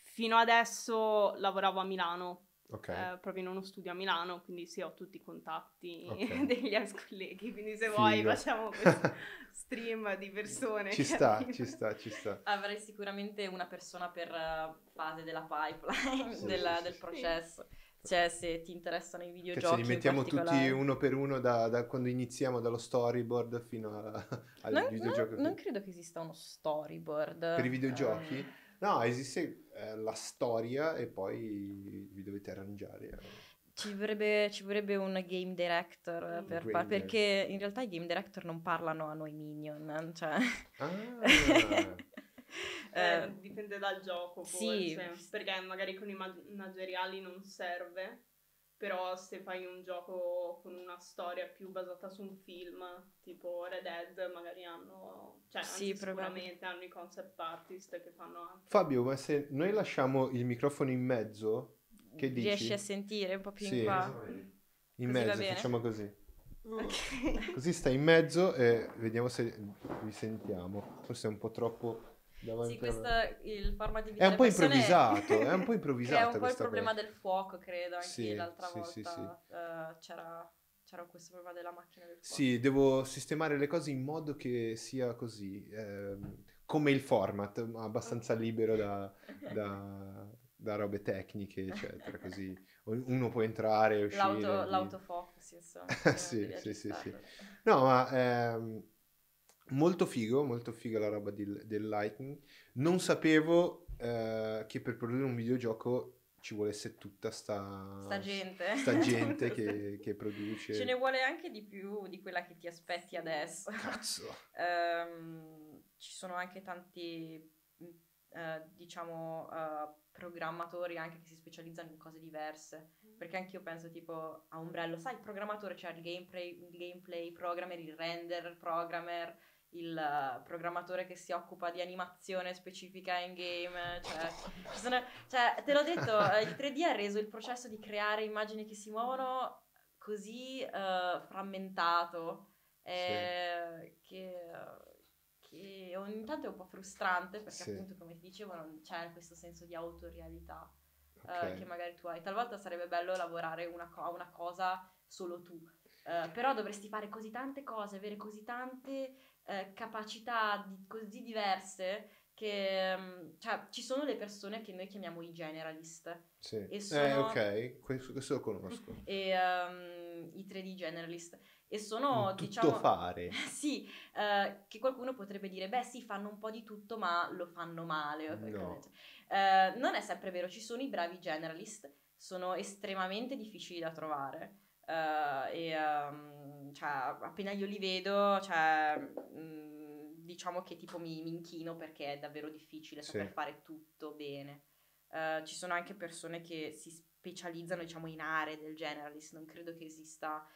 Fino adesso lavoravo a Milano okay. eh, proprio in uno studio a Milano, quindi sì, ho tutti i contatti okay. degli ex colleghi, quindi se Figo. vuoi facciamo questo stream di persone. Ci sta, arriva. ci sta, ci sta. Avrei sicuramente una persona per eh, fase della pipeline, sì, della, sì, del sì, processo. Cioè, se ti interessano i videogiochi. Cioè, li mettiamo tutti uno per uno da, da, quando iniziamo, dallo storyboard fino al videogioco. Non, non, credo che esista uno storyboard. Per i videogiochi? Uh No, esiste eh, la storia e poi vi dovete arrangiare. Eh. Ci vorrebbe, ci vorrebbe, un game director per par- perché in realtà i game director non parlano a noi minion. Eh, cioè... Ah. eh, dipende dal gioco, forse, sì. Cioè, perché magari con i manageriali non serve. Però se fai un gioco con una storia più basata su un film, tipo Red Dead, magari hanno, cioè sì, sicuramente hanno i concept artist che fanno anche. Fabio, ma se noi lasciamo il microfono in mezzo, che dici? Riesci a sentire un po' più sì, in qua? In così mezzo, facciamo così. Okay. Così stai in mezzo e vediamo se vi sentiamo. Forse è un po' troppo Davanti sì, questa, il format di È un po' improvvisato, è un po' improvvisato. È un po' il problema cosa. del fuoco, credo, anche sì, l'altra sì, volta sì, uh, c'era, c'era, questo problema della macchina del fuoco. Sì, devo sistemare le cose in modo che sia così, ehm, come il format, abbastanza libero da, da, da robe tecniche, eccetera, così uno può entrare e uscire. L'auto, L'autofocus, insomma. sì, sì, sì, sì. No, ma... Ehm, molto figo, molto figa la roba di, del Lightning. Non sapevo eh, che per produrre un videogioco ci volesse tutta sta, sta gente, sta gente che, che, produce. Ce ne vuole anche di più di quella che ti aspetti adesso. Cazzo. um, ci sono anche tanti, uh, diciamo, uh, programmatori anche che si specializzano in cose diverse. Perché anche io penso tipo a Umbrello, sai, il programmatore, c'è cioè il gameplay, il programmer, il render il programmer il eh, programmatore che si occupa di animazione specifica in game, cioè, sono, cioè te l'ho detto, eh, il 3D ha reso il processo di creare immagini che si muovono così uh, frammentato eh, sì. che, che, ogni tanto è un po' frustrante perché sì. appunto come ti dicevo non c'è questo senso di autorialità okay. uh, che magari tu hai. Talvolta sarebbe bello lavorare a una, co- una cosa solo tu. Uh, però dovresti fare così tante cose, avere così tante eh, capacità di, così diverse che mm, cioè, ci sono le persone che noi chiamiamo i generalist. Sì. E eh, sono... Eh, ok, questo, questo, lo conosco. E, um, I 3D generalist. E sono, tutto diciamo... fare. sì, uh, che qualcuno potrebbe dire, beh sì, fanno un po' di tutto, ma lo fanno male. No. Uh, non è sempre vero, ci sono i bravi generalist, sono estremamente difficili da trovare uh, e um, cioè, appena io li vedo, cioè, mh, mm, diciamo che tipo mi, mi, inchino perché è davvero difficile sì. saper fare tutto bene. Uh, ci sono anche persone che si specializzano diciamo in aree del generalist, non credo che esista,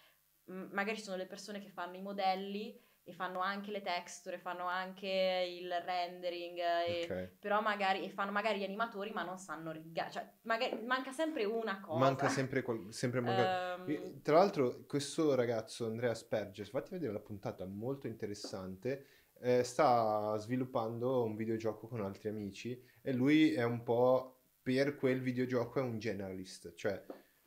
M- magari sono le persone che fanno i modelli e fanno anche le texture, fanno anche il rendering, e, okay. però magari, e fanno magari gli animatori ma non sanno riggare, cioè magari, manca sempre una cosa. Manca sempre, qual- sempre manca... Um... Ehm, tra l'altro questo ragazzo Andrea Sperges, fatti vedere la puntata, molto interessante, eh, sta sviluppando un videogioco con altri amici e lui è un po' per quel videogioco è un generalist, cioè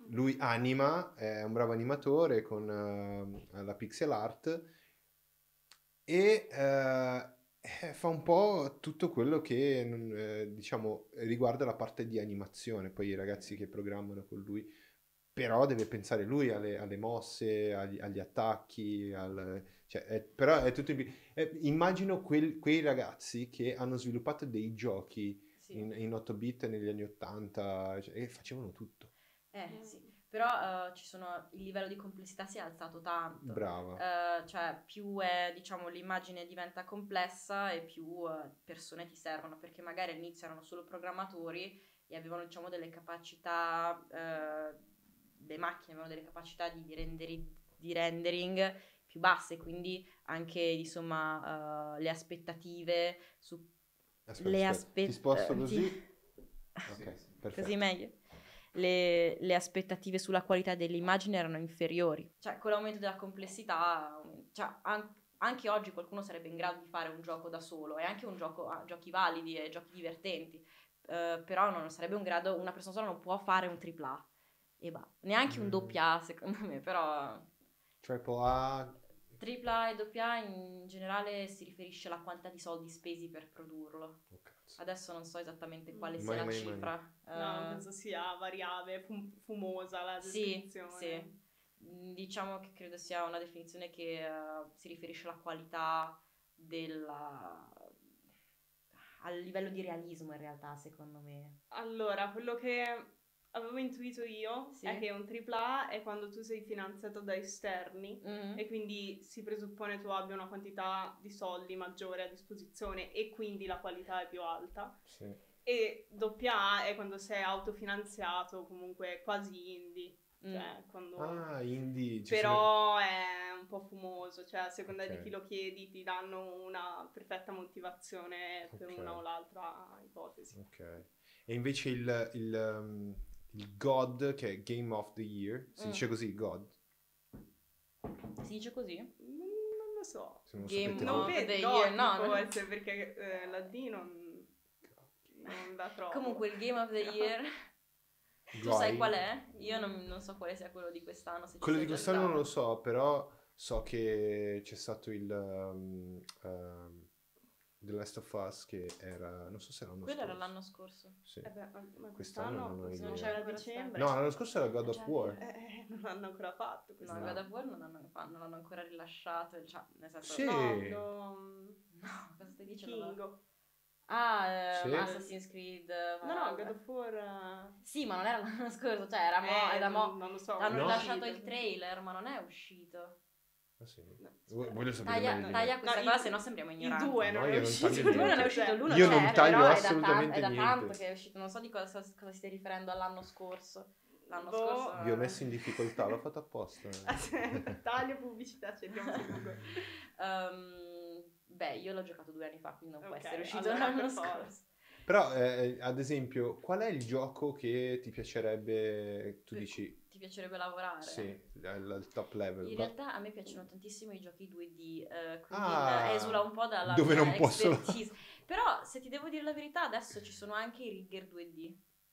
lui anima, è un bravo animatore con uh, la pixel art e eh, eh, fa un po' tutto quello che eh, diciamo riguarda la parte di animazione, poi i ragazzi che programmano con lui, però deve pensare lui alle, alle mosse, agli, agli attacchi, al, cioè, è, però è tutto... In, è, immagino quel, quei ragazzi che hanno sviluppato dei giochi sì. in, in 8 bit negli anni 80 cioè, e facevano tutto. Eh, sì però uh, sono, il livello di complessità si è alzato tanto. Brava. Uh, cioè più è, diciamo, l'immagine diventa complessa e più uh, persone ti servono, perché magari all'inizio erano solo programmatori e avevano, diciamo, delle capacità, le macchine avevano delle capacità di, renderi, di rendering più basse, quindi anche, insomma, le aspettative su... Aspetta, le aspettative... Ti sposto così? Sì. Ok, sì, sì. perfetto. Così meglio le, le, aspettative sulla qualità dell'immagine erano inferiori. Cioè, con l'aumento della complessità, cioè, an- anche oggi qualcuno sarebbe in grado di fare un gioco da solo, e anche un gioco, ah, giochi validi e giochi divertenti, uh, però non sarebbe in grado, una persona sola non può fare un tripla, e va, neanche mm. un doppia A secondo me, però... Triple Tripla e doppia in generale si riferisce alla quantità di soldi spesi per produrlo. Oh, Adesso non so esattamente mm. quale mai, sia mai, la cifra. Mai. Uh, no, eh, penso sia variabile, fum- fumosa la definizione. Sì, sì. Mm, diciamo che credo sia una definizione che uh, si riferisce alla qualità della, al livello di realismo in realtà, secondo me. Allora, quello che avevo intuito io sì. è che un AAA è quando tu sei finanziato da esterni mm-hmm. e quindi si presuppone tu abbia una quantità di soldi maggiore a disposizione e quindi la qualità è più alta. Sì. E doppia A è quando sei autofinanziato, comunque quasi indie. Mm. Cioè, quando... Ah, indie. Ci Però sei... è un po' fumoso, cioè a seconda okay. di chi lo chiedi ti danno una perfetta motivazione per okay. una o l'altra ipotesi. Ok. E invece il, il, um, il God che è Game of the Year. Si mm. dice così, God? Si dice così? Mm, non lo so. Se non Game sapete, of the God, Year, no. Può no. perché eh, la D non, non la trovo. Comunque il Game of the Year... tu sai qual è? Io non, non, so quale sia quello di quest'anno. quello di quest'anno non lo so, però so che c'è stato il... Um, um, The Last of Us che era, non so se l'anno Quello scorso. era l'anno scorso. Sì. Eh beh, ma quest'anno, non, non c'era dicembre. No, l'anno scorso era God of War. Eh, eh, non l'hanno ancora fatto. Quest'anno. No, God of War non, hanno, non l'hanno ancora rilasciato. Cioè, nel senso, sì. no, no, no, cosa stai dicendo? Kingo. Ah, eh, sì. Assassin's Creed. Eh, no, no, God of War. Sì, ma non era l'anno scorso, cioè era mo, era mo, non lo so, hanno no? rilasciato il trailer, ma non è uscito. Ah sì? No. voglio sapere taglia, meglio. Taglia questa no, cosa, se no sembriamo ignoranti. I due no, non, è uscito, non uscito, non è uscito l'uno. Io non taglio assolutamente niente. È da tanto che è uscito, non so di cosa, cosa stia riferendo all'anno scorso. L'anno boh. scorso... Vi ho messo in difficoltà, l'ho fatto apposta. Taglio pubblicità, cerchiamo su Um, beh, io l'ho giocato due anni fa, quindi non okay, può essere uscito allora l'anno scorso. Però, eh, ad esempio, qual è il gioco che ti piacerebbe, tu dici, ti piacerebbe lavorare. Sì, al top level. In realtà a me piacciono tantissimo i giochi 2D, eh, quindi ah, esula un po' dalla dove non posso... Però se ti devo dire la verità, adesso ci sono anche i rigger 2D.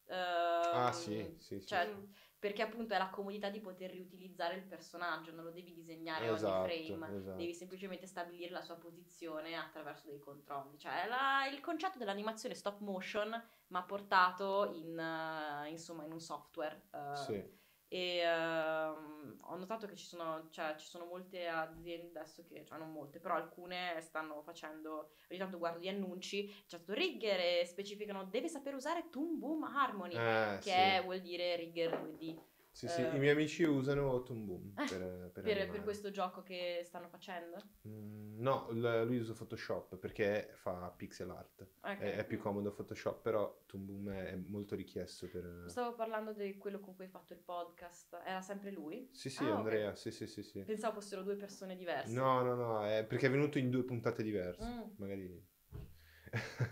Um, ehm, ah sì, sì, cioè, sì, Perché appunto è la comodità di poter riutilizzare il personaggio, non lo devi disegnare esatto, ogni frame, esatto. devi semplicemente stabilire la sua posizione attraverso dei controlli. Cioè la, il concetto dell'animazione stop motion ma portato in, uh, insomma, in un software. Uh, sì e uh, ho notato che ci sono, cioè, ci sono, molte aziende adesso che, cioè non molte, però alcune stanno facendo, ogni tanto guardo gli annunci, c'è stato rigger e specificano deve sapere usare Toon Boom Harmony, eh, che sì. vuol dire rigger 2D. Sì, sì, eh, i miei amici usano Autumn Boom eh, per, per, per, per questo gioco che stanno facendo? Mm, no, l- lui usa Photoshop perché fa pixel art. Okay. È, è, più mm. comodo Photoshop, però Autumn Boom è molto richiesto per... Stavo parlando di quello con cui hai fatto il podcast. Era sempre lui? Sì, sì, ah, Andrea, okay. sì, sì, sì, sì, Pensavo fossero due persone diverse. No, no, no, è perché è venuto in due puntate diverse, mm. magari...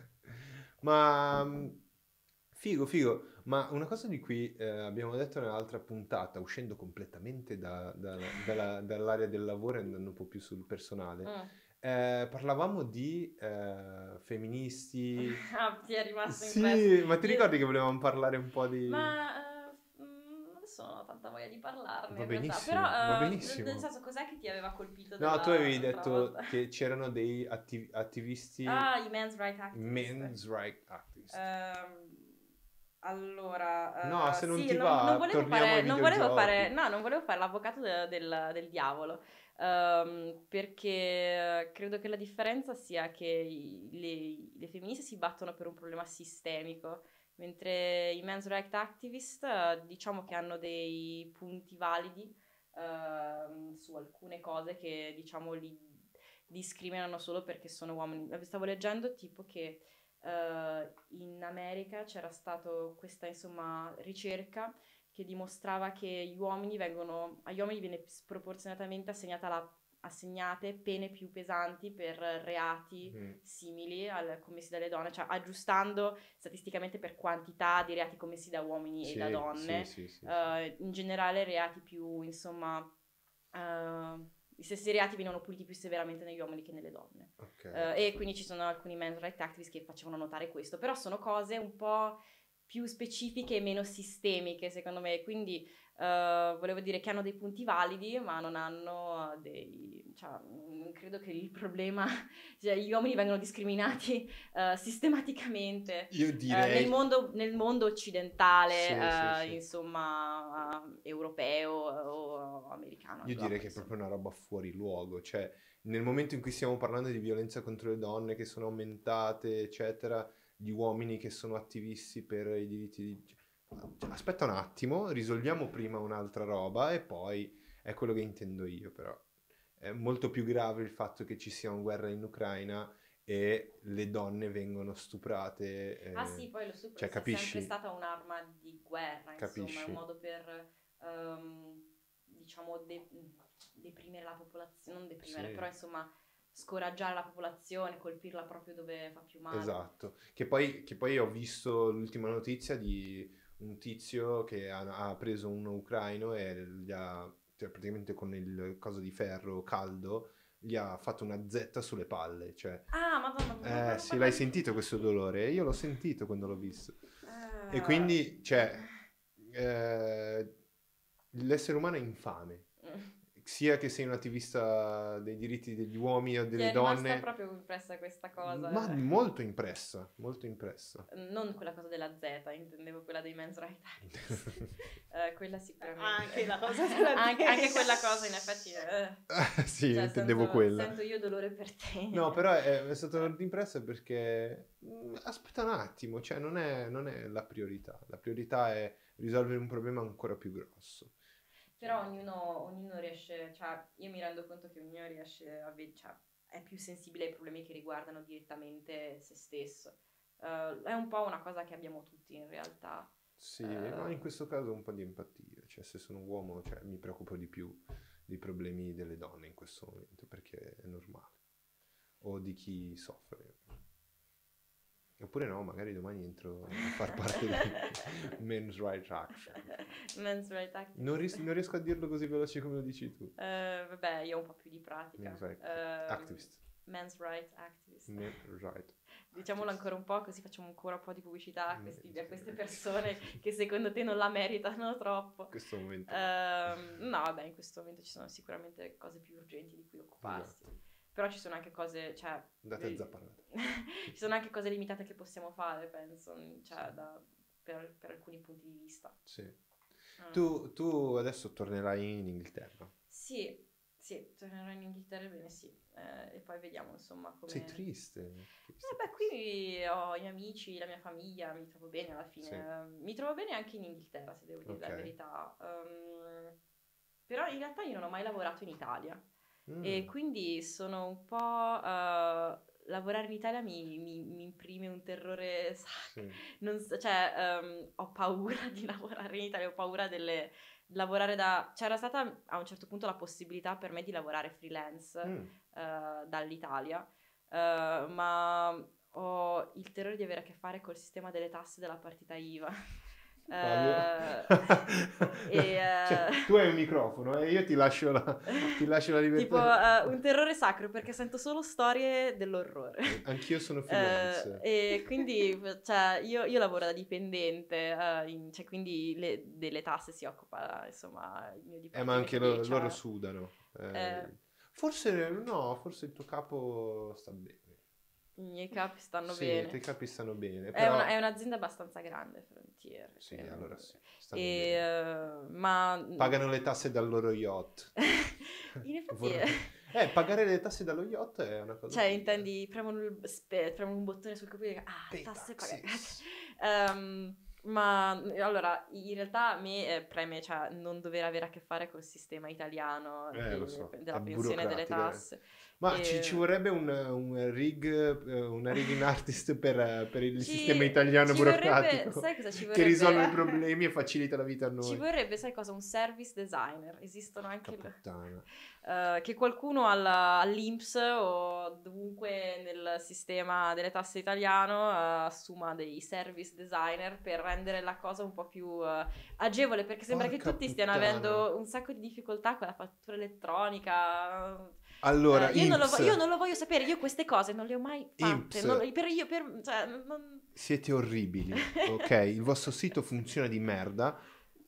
Ma... Mm, figo, figo. Ma una cosa di cui eh, abbiamo detto nell'altra puntata, uscendo completamente da, da, dalla, dall'area del lavoro e andando un po' più sul personale, mm. eh, parlavamo di eh, femministi. ah, ti è rimasto sì, ma ti ricordi che volevamo parlare un po' di. Ma adesso eh, mm, non ho tanta voglia di parlarne. Va benissimo, realtà, però, va eh, benissimo. Nel senso, cos'è che ti aveva colpito? Della, no, tu avevi detto volta? che c'erano dei attiv- attivisti. Ah, i men's rights activists. Men's rights activists. Um, allora, no, uh, se non sì, ti non, va, non volevo, fare, non volevo fare, no, non volevo fare l'avvocato de, del, del, diavolo, um, perché eh, credo che la differenza sia che le, le, femministe si battono per un problema sistemico, mentre i men's rights activist eh, diciamo che hanno dei punti validi uh, su alcune cose che diciamo li discriminano solo perché sono uomini. Stavo leggendo tipo che uh, in America c'era stata questa insomma, ricerca che dimostrava che vengono, agli uomini viene sproporzionatamente la, assegnate pene più pesanti per reati mm. simili al commessi dalle donne, cioè aggiustando statisticamente per quantità di reati commessi da uomini sì, e da donne, sì, sì, uh, in generale reati più insomma... Uh, gli stessi reati venivano puniti più severamente negli uomini che nelle donne. Okay. Uh, e quindi ci sono alcuni men's rights activists che facevano notare questo, però sono cose un po' più specifiche e meno sistemiche, secondo me. Quindi uh, volevo dire che hanno dei punti validi, ma non hanno eh, dei... Cioè, non credo che il problema... Cioè, gli uomini vengono discriminati uh, sistematicamente. Io direi... Uh, nel, mondo, nel, mondo, occidentale, sì, sì, sì. insomma, europeo o americano. Io cioè, direi che è proprio una roba fuori luogo. Cioè, nel momento in cui stiamo parlando di violenza contro le donne che sono aumentate, eccetera di uomini che sono attivisti per i diritti di... Cioè, aspetta un attimo, risolviamo prima un'altra roba e poi è quello che intendo io però. È molto più grave il fatto che ci sia una guerra in Ucraina e le donne vengono stuprate. Eh, ah sì, poi lo stupro cioè, capisci? è sempre stata un'arma di guerra, capisci? insomma, un modo per, um, diciamo, de- deprimere la popolazione, non deprimere, sì. però insomma scoraggiare la popolazione, colpirla proprio dove fa più male. Esatto, che poi, che poi ho visto l'ultima notizia di un tizio che ha, ha preso un ucraino e gli ha, cioè praticamente con il coso di ferro caldo, gli ha fatto una zetta sulle palle. Cioè, ah, madonna. madonna eh, sì, l'hai sentito questo dolore? Io l'ho sentito quando l'ho visto. Ah. E eh. quindi, cioè, eh, l'essere umano è infame sia che sei un attivista dei diritti degli uomini o delle donne. è donne. È proprio impressa questa cosa. Ma molto impressa, molto impressa. Non quella cosa della Z, intendevo quella dei men's right activists. quella sicuramente. Ah, anche la cosa della Z. anche, anche quella cosa in effetti. Uh. sì, cioè, intendevo sento, quella. Sento io dolore per te. No, però è, è stata impressa perché mm, aspetta un attimo, cioè non è, non è la priorità. La priorità è risolvere un problema ancora più grosso. Però ognuno, ognuno riesce, cioè io mi rendo conto che ognuno riesce a vedere, cioè è più sensibile ai problemi che riguardano direttamente se stesso. Uh, è un po' una cosa che abbiamo tutti in realtà. Sì, uh, ma in questo caso un po' di empatia, cioè se sono uomo cioè, mi preoccupo di più dei problemi delle donne in questo momento perché è normale, o di chi soffre. Oppure no, magari domani entro a far parte di Men's Right Action. Men's Right Action. Non, ris- non, riesco a dirlo così veloce come lo dici tu. Uh, vabbè, io ho un po' più di pratica. Men's Right uh, Activist. Men's Right Activist. Men's Right. Diciamolo Activist. ancora un po', così facciamo ancora un po' di pubblicità a, questi, a queste persone che secondo te non la meritano troppo. In questo momento. Uh, no, vabbè, in questo momento ci sono sicuramente cose più urgenti di cui occuparsi. Esatto. Però ci sono anche cose, cioè... Andate a eh, zapparla ci sono anche cose limitate che possiamo fare, penso, mm, cioè, sì. da, per, per, alcuni punti di vista. Sì. Mm. Tu, tu, adesso tornerai in Inghilterra? Sì, sì, tornerò in Inghilterra, bene sì. Eh, e poi vediamo, insomma, come... Sei triste? Eh, beh, qui ho gli amici, la mia famiglia, mi trovo bene alla fine. Sì. Eh, mi trovo bene anche in Inghilterra, se devo dire okay. la verità. Um, però in realtà io non ho mai lavorato in Italia. Mm. E quindi sono un po' uh, lavorare in Italia mi, mi, mi imprime un terrore sacco. Sì. Non, cioè, um, ho paura di lavorare in Italia, ho paura delle... Lavorare da... C'era stata a un certo punto la possibilità per me di lavorare freelance mm. uh, dall'Italia, uh, ma ho il terrore di avere a che fare col sistema delle tasse della partita IVA. Uh, e, uh... cioè, eh, tu hai un microfono e eh, io ti lascio la, ti lascio la libertà. tipo uh, un terrore sacro perché sento solo storie dell'orrore. Anch'io sono freelance. e quindi cioè, io, io, lavoro da dipendente, in, cioè, quindi le, delle tasse si occupa insomma il mio dipendente. Eh, ma anche loro, loro sudano. Eh, forse no, forse il tuo capo sta bene i miei capi stanno sì, bene. Sì, i tuoi capi stanno bene. Però... È, una, è, un'azienda abbastanza grande, Frontier. Sì, eh, allora sì. E, uh, ma... Pagano le tasse dal loro yacht. In effetti... Vorrei... Eh, pagare le tasse dallo yacht è una cosa... Cioè, intendi, premono, il, spe, premono un bottone sul capo e dicono, ah, Pay tasse pagate. um, ma allora, in realtà a me eh, preme cioè, non dover avere a che fare col sistema italiano eh, di, so, della pensione delle eh. tasse. Eh. Ma e... ci, ci, ehm, vorrebbe un, un, rig, eh, una rigging artist per, per il ci, sistema italiano burocratico vorrebbe, vorrebbe... che risolve i problemi e facilita la vita a noi. Ci vorrebbe, sai cosa, un service designer. Esistono anche... Le... Uh, che qualcuno alla, all'Inps o dovunque nel sistema delle tasse italiano uh, assuma dei service designer per rendere la cosa un po' più uh, agevole, perché sembra Porca che tutti puttana. stiano avendo un sacco di difficoltà con la fattura elettronica allora, eh, io, non vo- io, non lo voglio sapere, io queste cose non le ho mai fatte. Non, per io, per, cioè, non... Siete orribili, ok? Il vostro sito funziona di merda.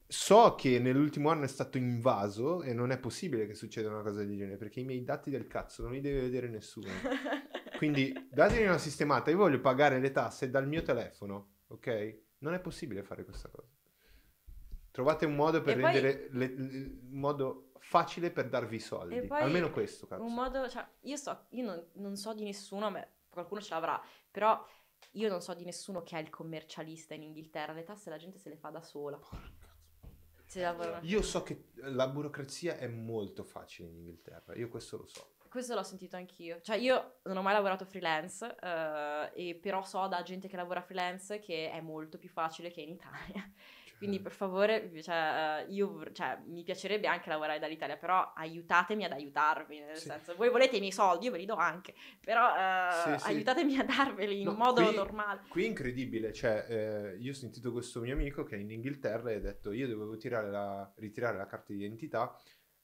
So che nell'ultimo anno è stato invaso e non è possibile che succeda una cosa del genere perché i miei dati del cazzo non li deve vedere nessuno. Quindi datemi una sistemata, io voglio pagare le tasse dal mio telefono, ok? Non è possibile fare questa cosa. Trovate un modo per e rendere poi... le, le, modo facile per darvi i soldi. poi, Almeno questo, cazzo. Un modo, cioè, io, so, io non, non, so di nessuno, ma qualcuno ce l'avrà, però io non so di nessuno che è il commercialista in Inghilterra, le tasse la gente se le fa da sola. Porca. Io so che la burocrazia è molto facile in Inghilterra, io questo lo so. Questo l'ho sentito anch'io, cioè io non ho mai lavorato freelance, eh, però so da gente che lavora freelance che è molto più facile che in Italia. Quindi per favore, cioè, eh, io, cioè, mi piacerebbe anche lavorare dall'Italia, però aiutatemi ad aiutarvi, nel sì. senso, voi volete i miei soldi, io ve li do anche, però eh, sì, aiutatemi a darveli in no, modo qui, normale. Qui è incredibile, cioè, eh, io ho sentito questo mio amico che è in Inghilterra e ha detto io dovevo la, ritirare la carta d'identità,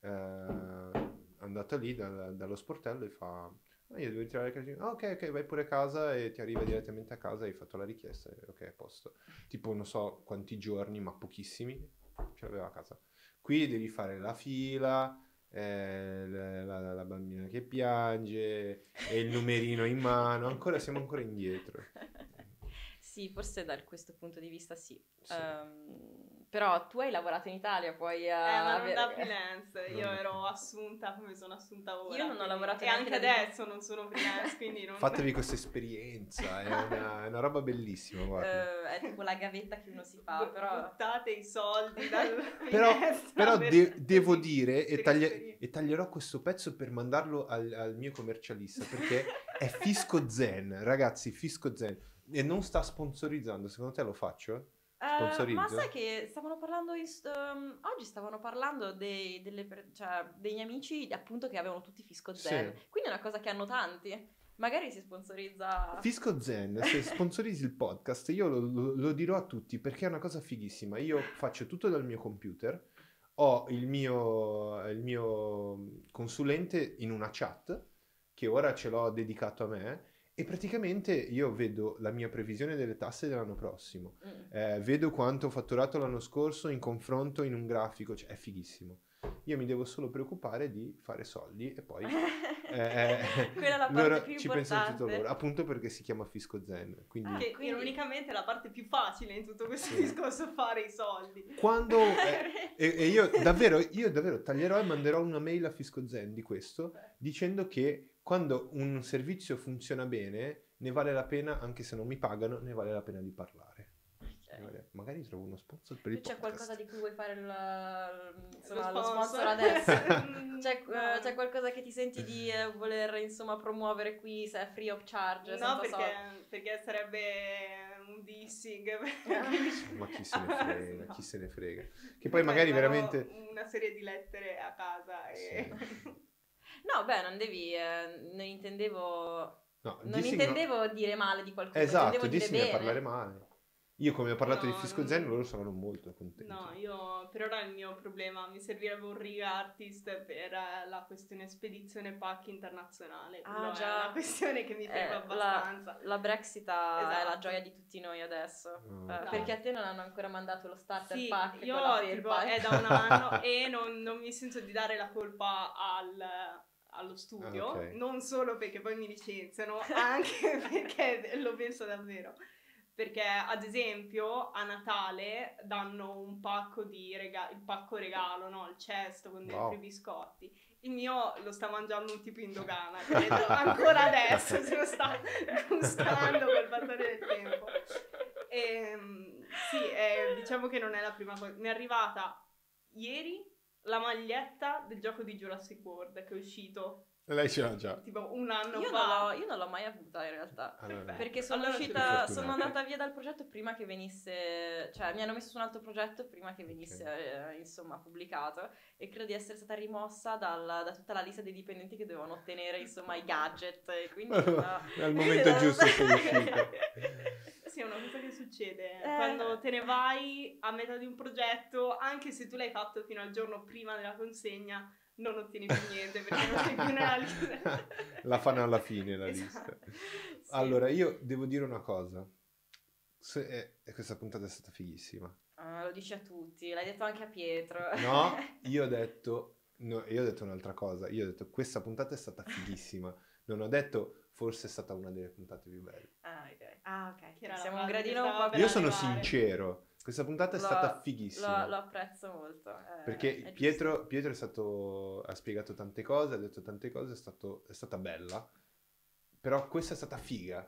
eh, è andata lì dal, dallo sportello e fa Ah, io devo ritirare il casino. ok, ok, vai pure a casa e ti arriva direttamente a casa, hai fatto la richiesta, ok, a posto. Tipo non so quanti giorni, ma pochissimi, ce l'aveva a casa. Qui devi fare la fila, eh, la, la, la, bambina che piange, e il numerino in mano, ancora siamo ancora indietro. sì, forse da questo punto di vista sì. sì. Um, però tu hai lavorato in Italia poi a... Eh, eh, ma non da freelance, io ero assunta come sono assunta ora. Io non ho lavorato in E anche adesso non sono freelance, quindi non... Fatevi questa esperienza, è una, è una roba bellissima, guarda. Uh, è tipo la gavetta che uno si fa, però... Buttate i soldi dal Però, però de- devo dire, e, tagli- e, taglierò questo pezzo per mandarlo al, al mio commercialista, perché è Fisco Zen, ragazzi, Fisco Zen. E non sta sponsorizzando, secondo te lo faccio? Uh, ma sai che stavano parlando in, um, oggi stavano parlando dei, delle, cioè, degli amici appunto che avevano tutti fisco zen sì. quindi è una cosa che hanno tanti magari si sponsorizza fisco zen se sponsorizzi il podcast io lo, lo, lo, dirò a tutti perché è una cosa fighissima io faccio tutto dal mio computer ho il mio, il mio mm, consulente in una chat che ora ce l'ho dedicato a me e praticamente io vedo la mia previsione delle tasse dell'anno prossimo, mm. eh, vedo quanto ho fatturato l'anno scorso in confronto in un grafico, cioè è fighissimo. Io mi devo solo preoccupare di fare soldi e poi... Eh, Quella è la parte loro, più ci pensano tutto loro, appunto perché si chiama fisco zen. Quindi... Ah, che quindi... ironicamente è la parte più facile in tutto questo sì. discorso, fare i soldi. Quando... Eh, e, e io, davvero, io davvero taglierò e manderò una mail a fisco zen di questo, dicendo che quando un servizio funziona bene, ne vale la pena, anche se non mi pagano, ne vale la pena di parlare. Okay. Magari trovo uno sponsor per il c'è podcast. qualcosa di cui vuoi fare la, insomma, lo, sponsor. lo, sponsor. adesso? Mm, c'è, no. c'è, qualcosa che ti senti di eh, voler insomma, promuovere qui, se è free of charge? No, perché, perché, sarebbe un dissing. Ma chi se ne frega, no. chi se ne frega. Che poi magari veramente... Una serie di lettere a casa e... Sì. No, beh, non devi, eh, non intendevo... No, non intendevo no... dire male di qualcuno. Esatto, dissing a parlare male. Io come ho parlato no, di Fisco non... Zen loro saranno molto contenti. No, io per ora il mio problema mi servirebbe un riga artist per la questione spedizione pack internazionale. Ah Quello già, è una questione che mi serve eh, abbastanza. La, la Brexit esatto. è la esatto. gioia di tutti noi adesso, mm. eh, no. perché a te non hanno ancora mandato lo starter sì, pack. Io tipo, è da un anno e non, non mi sento di dare la colpa al allo studio, ah, okay. non solo perché poi mi licenziano, anche perché lo penso davvero. Perché ad esempio a Natale danno un pacco di regalo, il pacco regalo, no? Il cesto con dentro wow. i biscotti. Il mio lo sta mangiando un tipo in dogana, ancora adesso se lo sta gustando col passare del tempo. E, ehm, sì, eh, diciamo che non è la prima cosa. Mi è arrivata ieri la maglietta del gioco di Jurassic World che è uscito. Lei ce l'ha già. Tipo un anno io fa. Non io non l'ho mai avuta in realtà. Allora, ah, perché sono allora uscita, sono andata via dal progetto prima che venisse, cioè mi hanno messo su un altro progetto prima che venisse okay. eh, insomma pubblicato e credo di essere stata rimossa dalla, da tutta la lista dei dipendenti che dovevano ottenere insomma i gadget. E Quindi, no. Al momento giusto sono uscita. è una cosa che succede eh. quando te ne vai a metà di un progetto, anche se tu l'hai fatto fino al giorno prima della consegna, non ottieni più niente perché non sei più nella lista. la fanno alla fine la esatto. lista. Sì. Allora, io devo dire una cosa. Se, eh, questa puntata è stata fighissima. Ah, lo dici a tutti, l'hai detto anche a Pietro. No, io ho detto, no, io ho detto un'altra cosa. Io ho detto questa puntata è stata fighissima. Non ho detto forse è stata una delle puntate più belle. Ah, ok. Ah, okay. Siamo un gradino un po' per Io sono arrivare. sincero, questa puntata è lo, stata fighissima. Lo, lo apprezzo molto. Eh, perché è Pietro, Pietro è stato, ha spiegato tante cose, ha detto tante cose, è, stato, è stata bella, però questa è stata figa.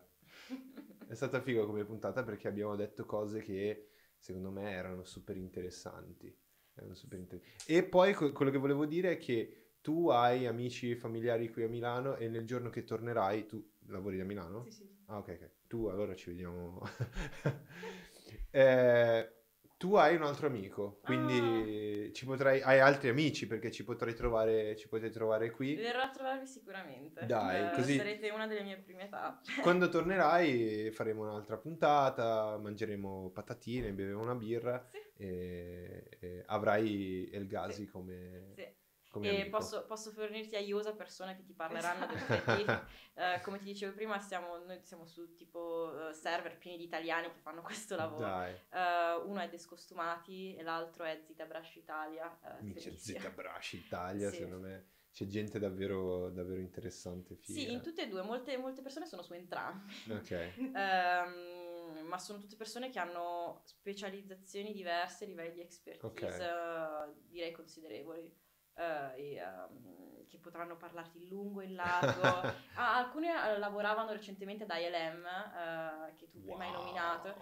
è stata figa come puntata perché abbiamo detto cose che secondo me erano super interessanti. Erano super interessanti. E poi co- quello che volevo dire è che tu hai amici e familiari qui a Milano e nel giorno che tornerai, tu lavori da Milano? Sì, sì. Ah, ok, ok. Tu allora ci vediamo. eh, tu hai un altro amico, quindi ah. potrai, hai altri amici perché ci potrai trovare, ci potrai trovare qui. Verrò a trovarvi sicuramente. Dai, eh, così. Sarete una delle mie prime tappe. Quando tornerai faremo un'altra puntata, mangeremo patatine, beveremo una birra sì. e, e, avrai El Gazi sì. come... Sì e posso, posso, fornirti a persone che ti parleranno del perché, eh, come ti dicevo prima, siamo, noi siamo su tipo eh, server pieni di italiani che fanno questo lavoro. Uh, uno è Descostumati e l'altro è Zitabrash Italia. Uh, eh, Mica Zitabrash Italia, sì. secondo me c'è gente davvero, davvero interessante. Figa. Sì, in tutte e due, molte, molte persone sono su entrambi. Ok. um, ma sono tutte persone che hanno specializzazioni diverse, livelli di expertise okay. uh, direi considerevoli. Eh, e, um, che potranno parlarti in lungo, in largo. ah, alcune eh, lavoravano recentemente ad ILM, eh, che tu wow. prima hai nominato,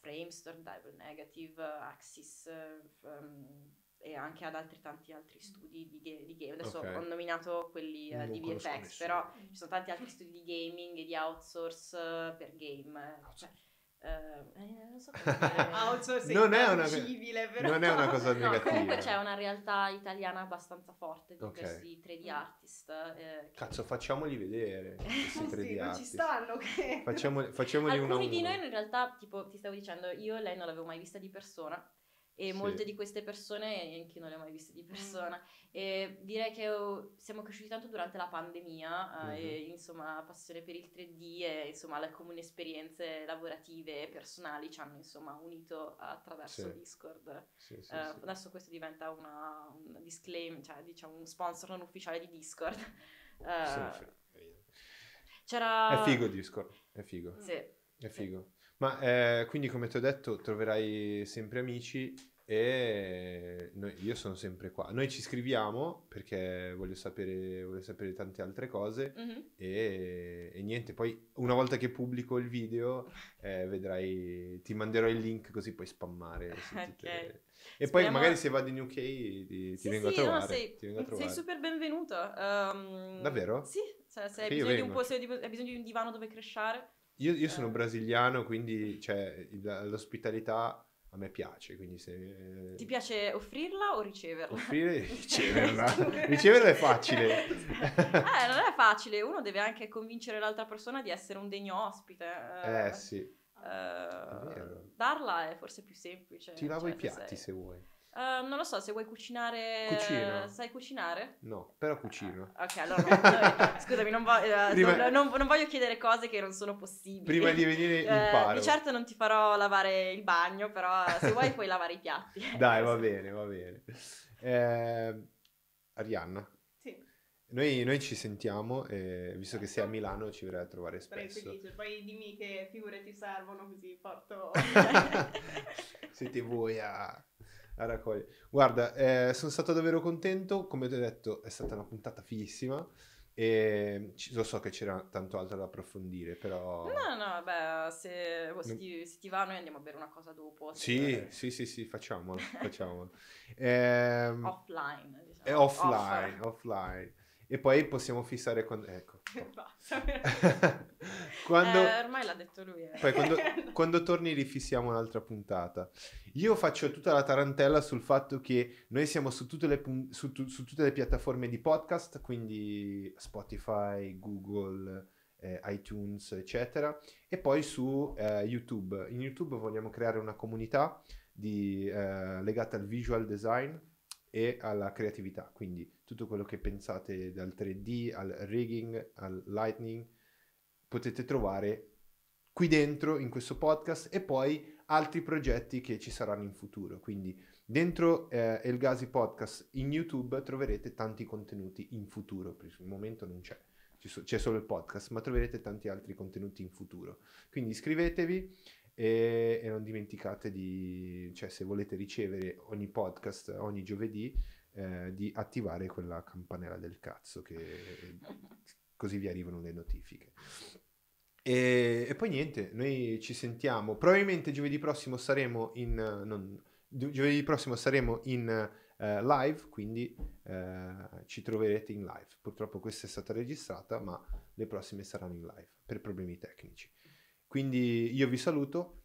Framestore, Dival Negative, Axis. Um, e anche ad altri tanti altri mm. studi di, ga- di game. Adesso okay. ho nominato quelli uh, di VFX, però ci sono tanti altri studi di gaming e di outsource uh, per game. Cioè, eh, eh, non so come outsourcing non è una, però. Non è una cosa negativa. No, comunque c'è una realtà italiana abbastanza forte di okay. questi 3D artist. Eh, che... Cazzo, facciamoli vedere questi 3D sì, artist. ci stanno. Che... Facciamoli, facciamoli Alcuni uno di noi in realtà, tipo, ti stavo dicendo, io lei non l'avevo mai vista di persona e molte di queste persone anche io non le ho mai viste di persona. Mm. E direi che oh, siamo cresciuti tanto durante la pandemia, mm-hmm. eh, mhm. insomma, la passione per il 3D e insomma le comuni esperienze lavorative e personali ci hanno insomma unito attraverso sì. Discord. Sì, eh, adesso questo diventa una, un disclaimer, cioè diciamo un sponsor non ufficiale di Discord. eh, c'era... È figo Discord, è figo. È figo. Ma eh, quindi, come ti ho detto, troverai sempre amici e noi, io sono sempre qua. Noi ci scriviamo perché voglio sapere, voglio sapere tante altre cose mm-hmm. e, e, niente, poi una volta che pubblico il video eh, vedrai, ti manderò il link così puoi spammare. Okay. E Speriamo... poi magari se vado in UK ti, ti sì, vengo, sì, a trovare, no, sei, ti vengo a trovare. Sei super benvenuto. Um, Davvero? Sì, cioè, se, hai bisogno, se hai bisogno di un divano dove crescere. Io, io sono eh. brasiliano, quindi cioè, l'ospitalità a me piace. Quindi se... Eh, Ti piace offrirla o riceverla? Offrire e riceverla. riceverla è facile. eh, non è facile, uno deve anche convincere l'altra persona di essere un degno ospite. Eh, sì. Eh, è darla è forse più semplice. Ti lavo cioè, i piatti se, sei... se vuoi. Uh, non lo so, se vuoi cucinare... Cucino. Sai cucinare? No, però cucino. Ah, ok, allora... scusami, non, vo- uh, eh, Prima... non, non, voglio chiedere cose che non sono possibili. Prima di venire uh, imparo. Di certo non ti farò lavare il bagno, però eh, se vuoi puoi lavare i piatti. Dai, va bene, va bene. Eh, Arianna. Sì. Noi, noi, ci sentiamo, eh, visto che sei a esatto. Milano ci verrai a trovare spesso. Sarei felice, poi dimmi che figure ti servono così porto... Siete voi a a raccogliere. Guarda, eh, sono stato davvero contento, come ti ho detto è stata una puntata fighissima. E lo so che c'era tanto altro da approfondire, però... No, no, beh, se, se, mm. ti, se ti, va noi andiamo a bere una cosa dopo. Sì, per... sì, sì, sì, facciamolo, facciamolo. Ehm, diciamo. Eh, offline, diciamo. Offline, Off. offline. E poi possiamo fissare... Con... Ecco, Basta. quando... eh, ormai l'ha detto lui. Eh. Poi quando, quando, torni rifissiamo un'altra puntata. Io faccio tutta la tarantella sul fatto che noi siamo su tutte le, su, su tutte le piattaforme di podcast, quindi Spotify, Google, eh, iTunes, eccetera, e poi su eh, YouTube. In YouTube vogliamo creare una comunità di, eh, legata al visual design e alla creatività, quindi tutto quello che pensate dal 3D al rigging, al lightning, potete trovare qui dentro in questo podcast e poi altri progetti che ci saranno in futuro. Quindi dentro eh, Gazi Podcast in YouTube troverete tanti contenuti in futuro, per il momento non c'è, c'è solo il podcast, ma troverete tanti altri contenuti in futuro. Quindi iscrivetevi e, e non dimenticate di, cioè se volete ricevere ogni podcast ogni giovedì, eh, di attivare quella campanella del cazzo che così vi arrivano le notifiche. E, e, poi niente, noi ci sentiamo. Probabilmente giovedì prossimo saremo in. Non, giovedì prossimo saremo in uh, live, quindi uh, ci troverete in live. Purtroppo questa è stata registrata, ma le prossime saranno in live per problemi tecnici. Quindi io vi saluto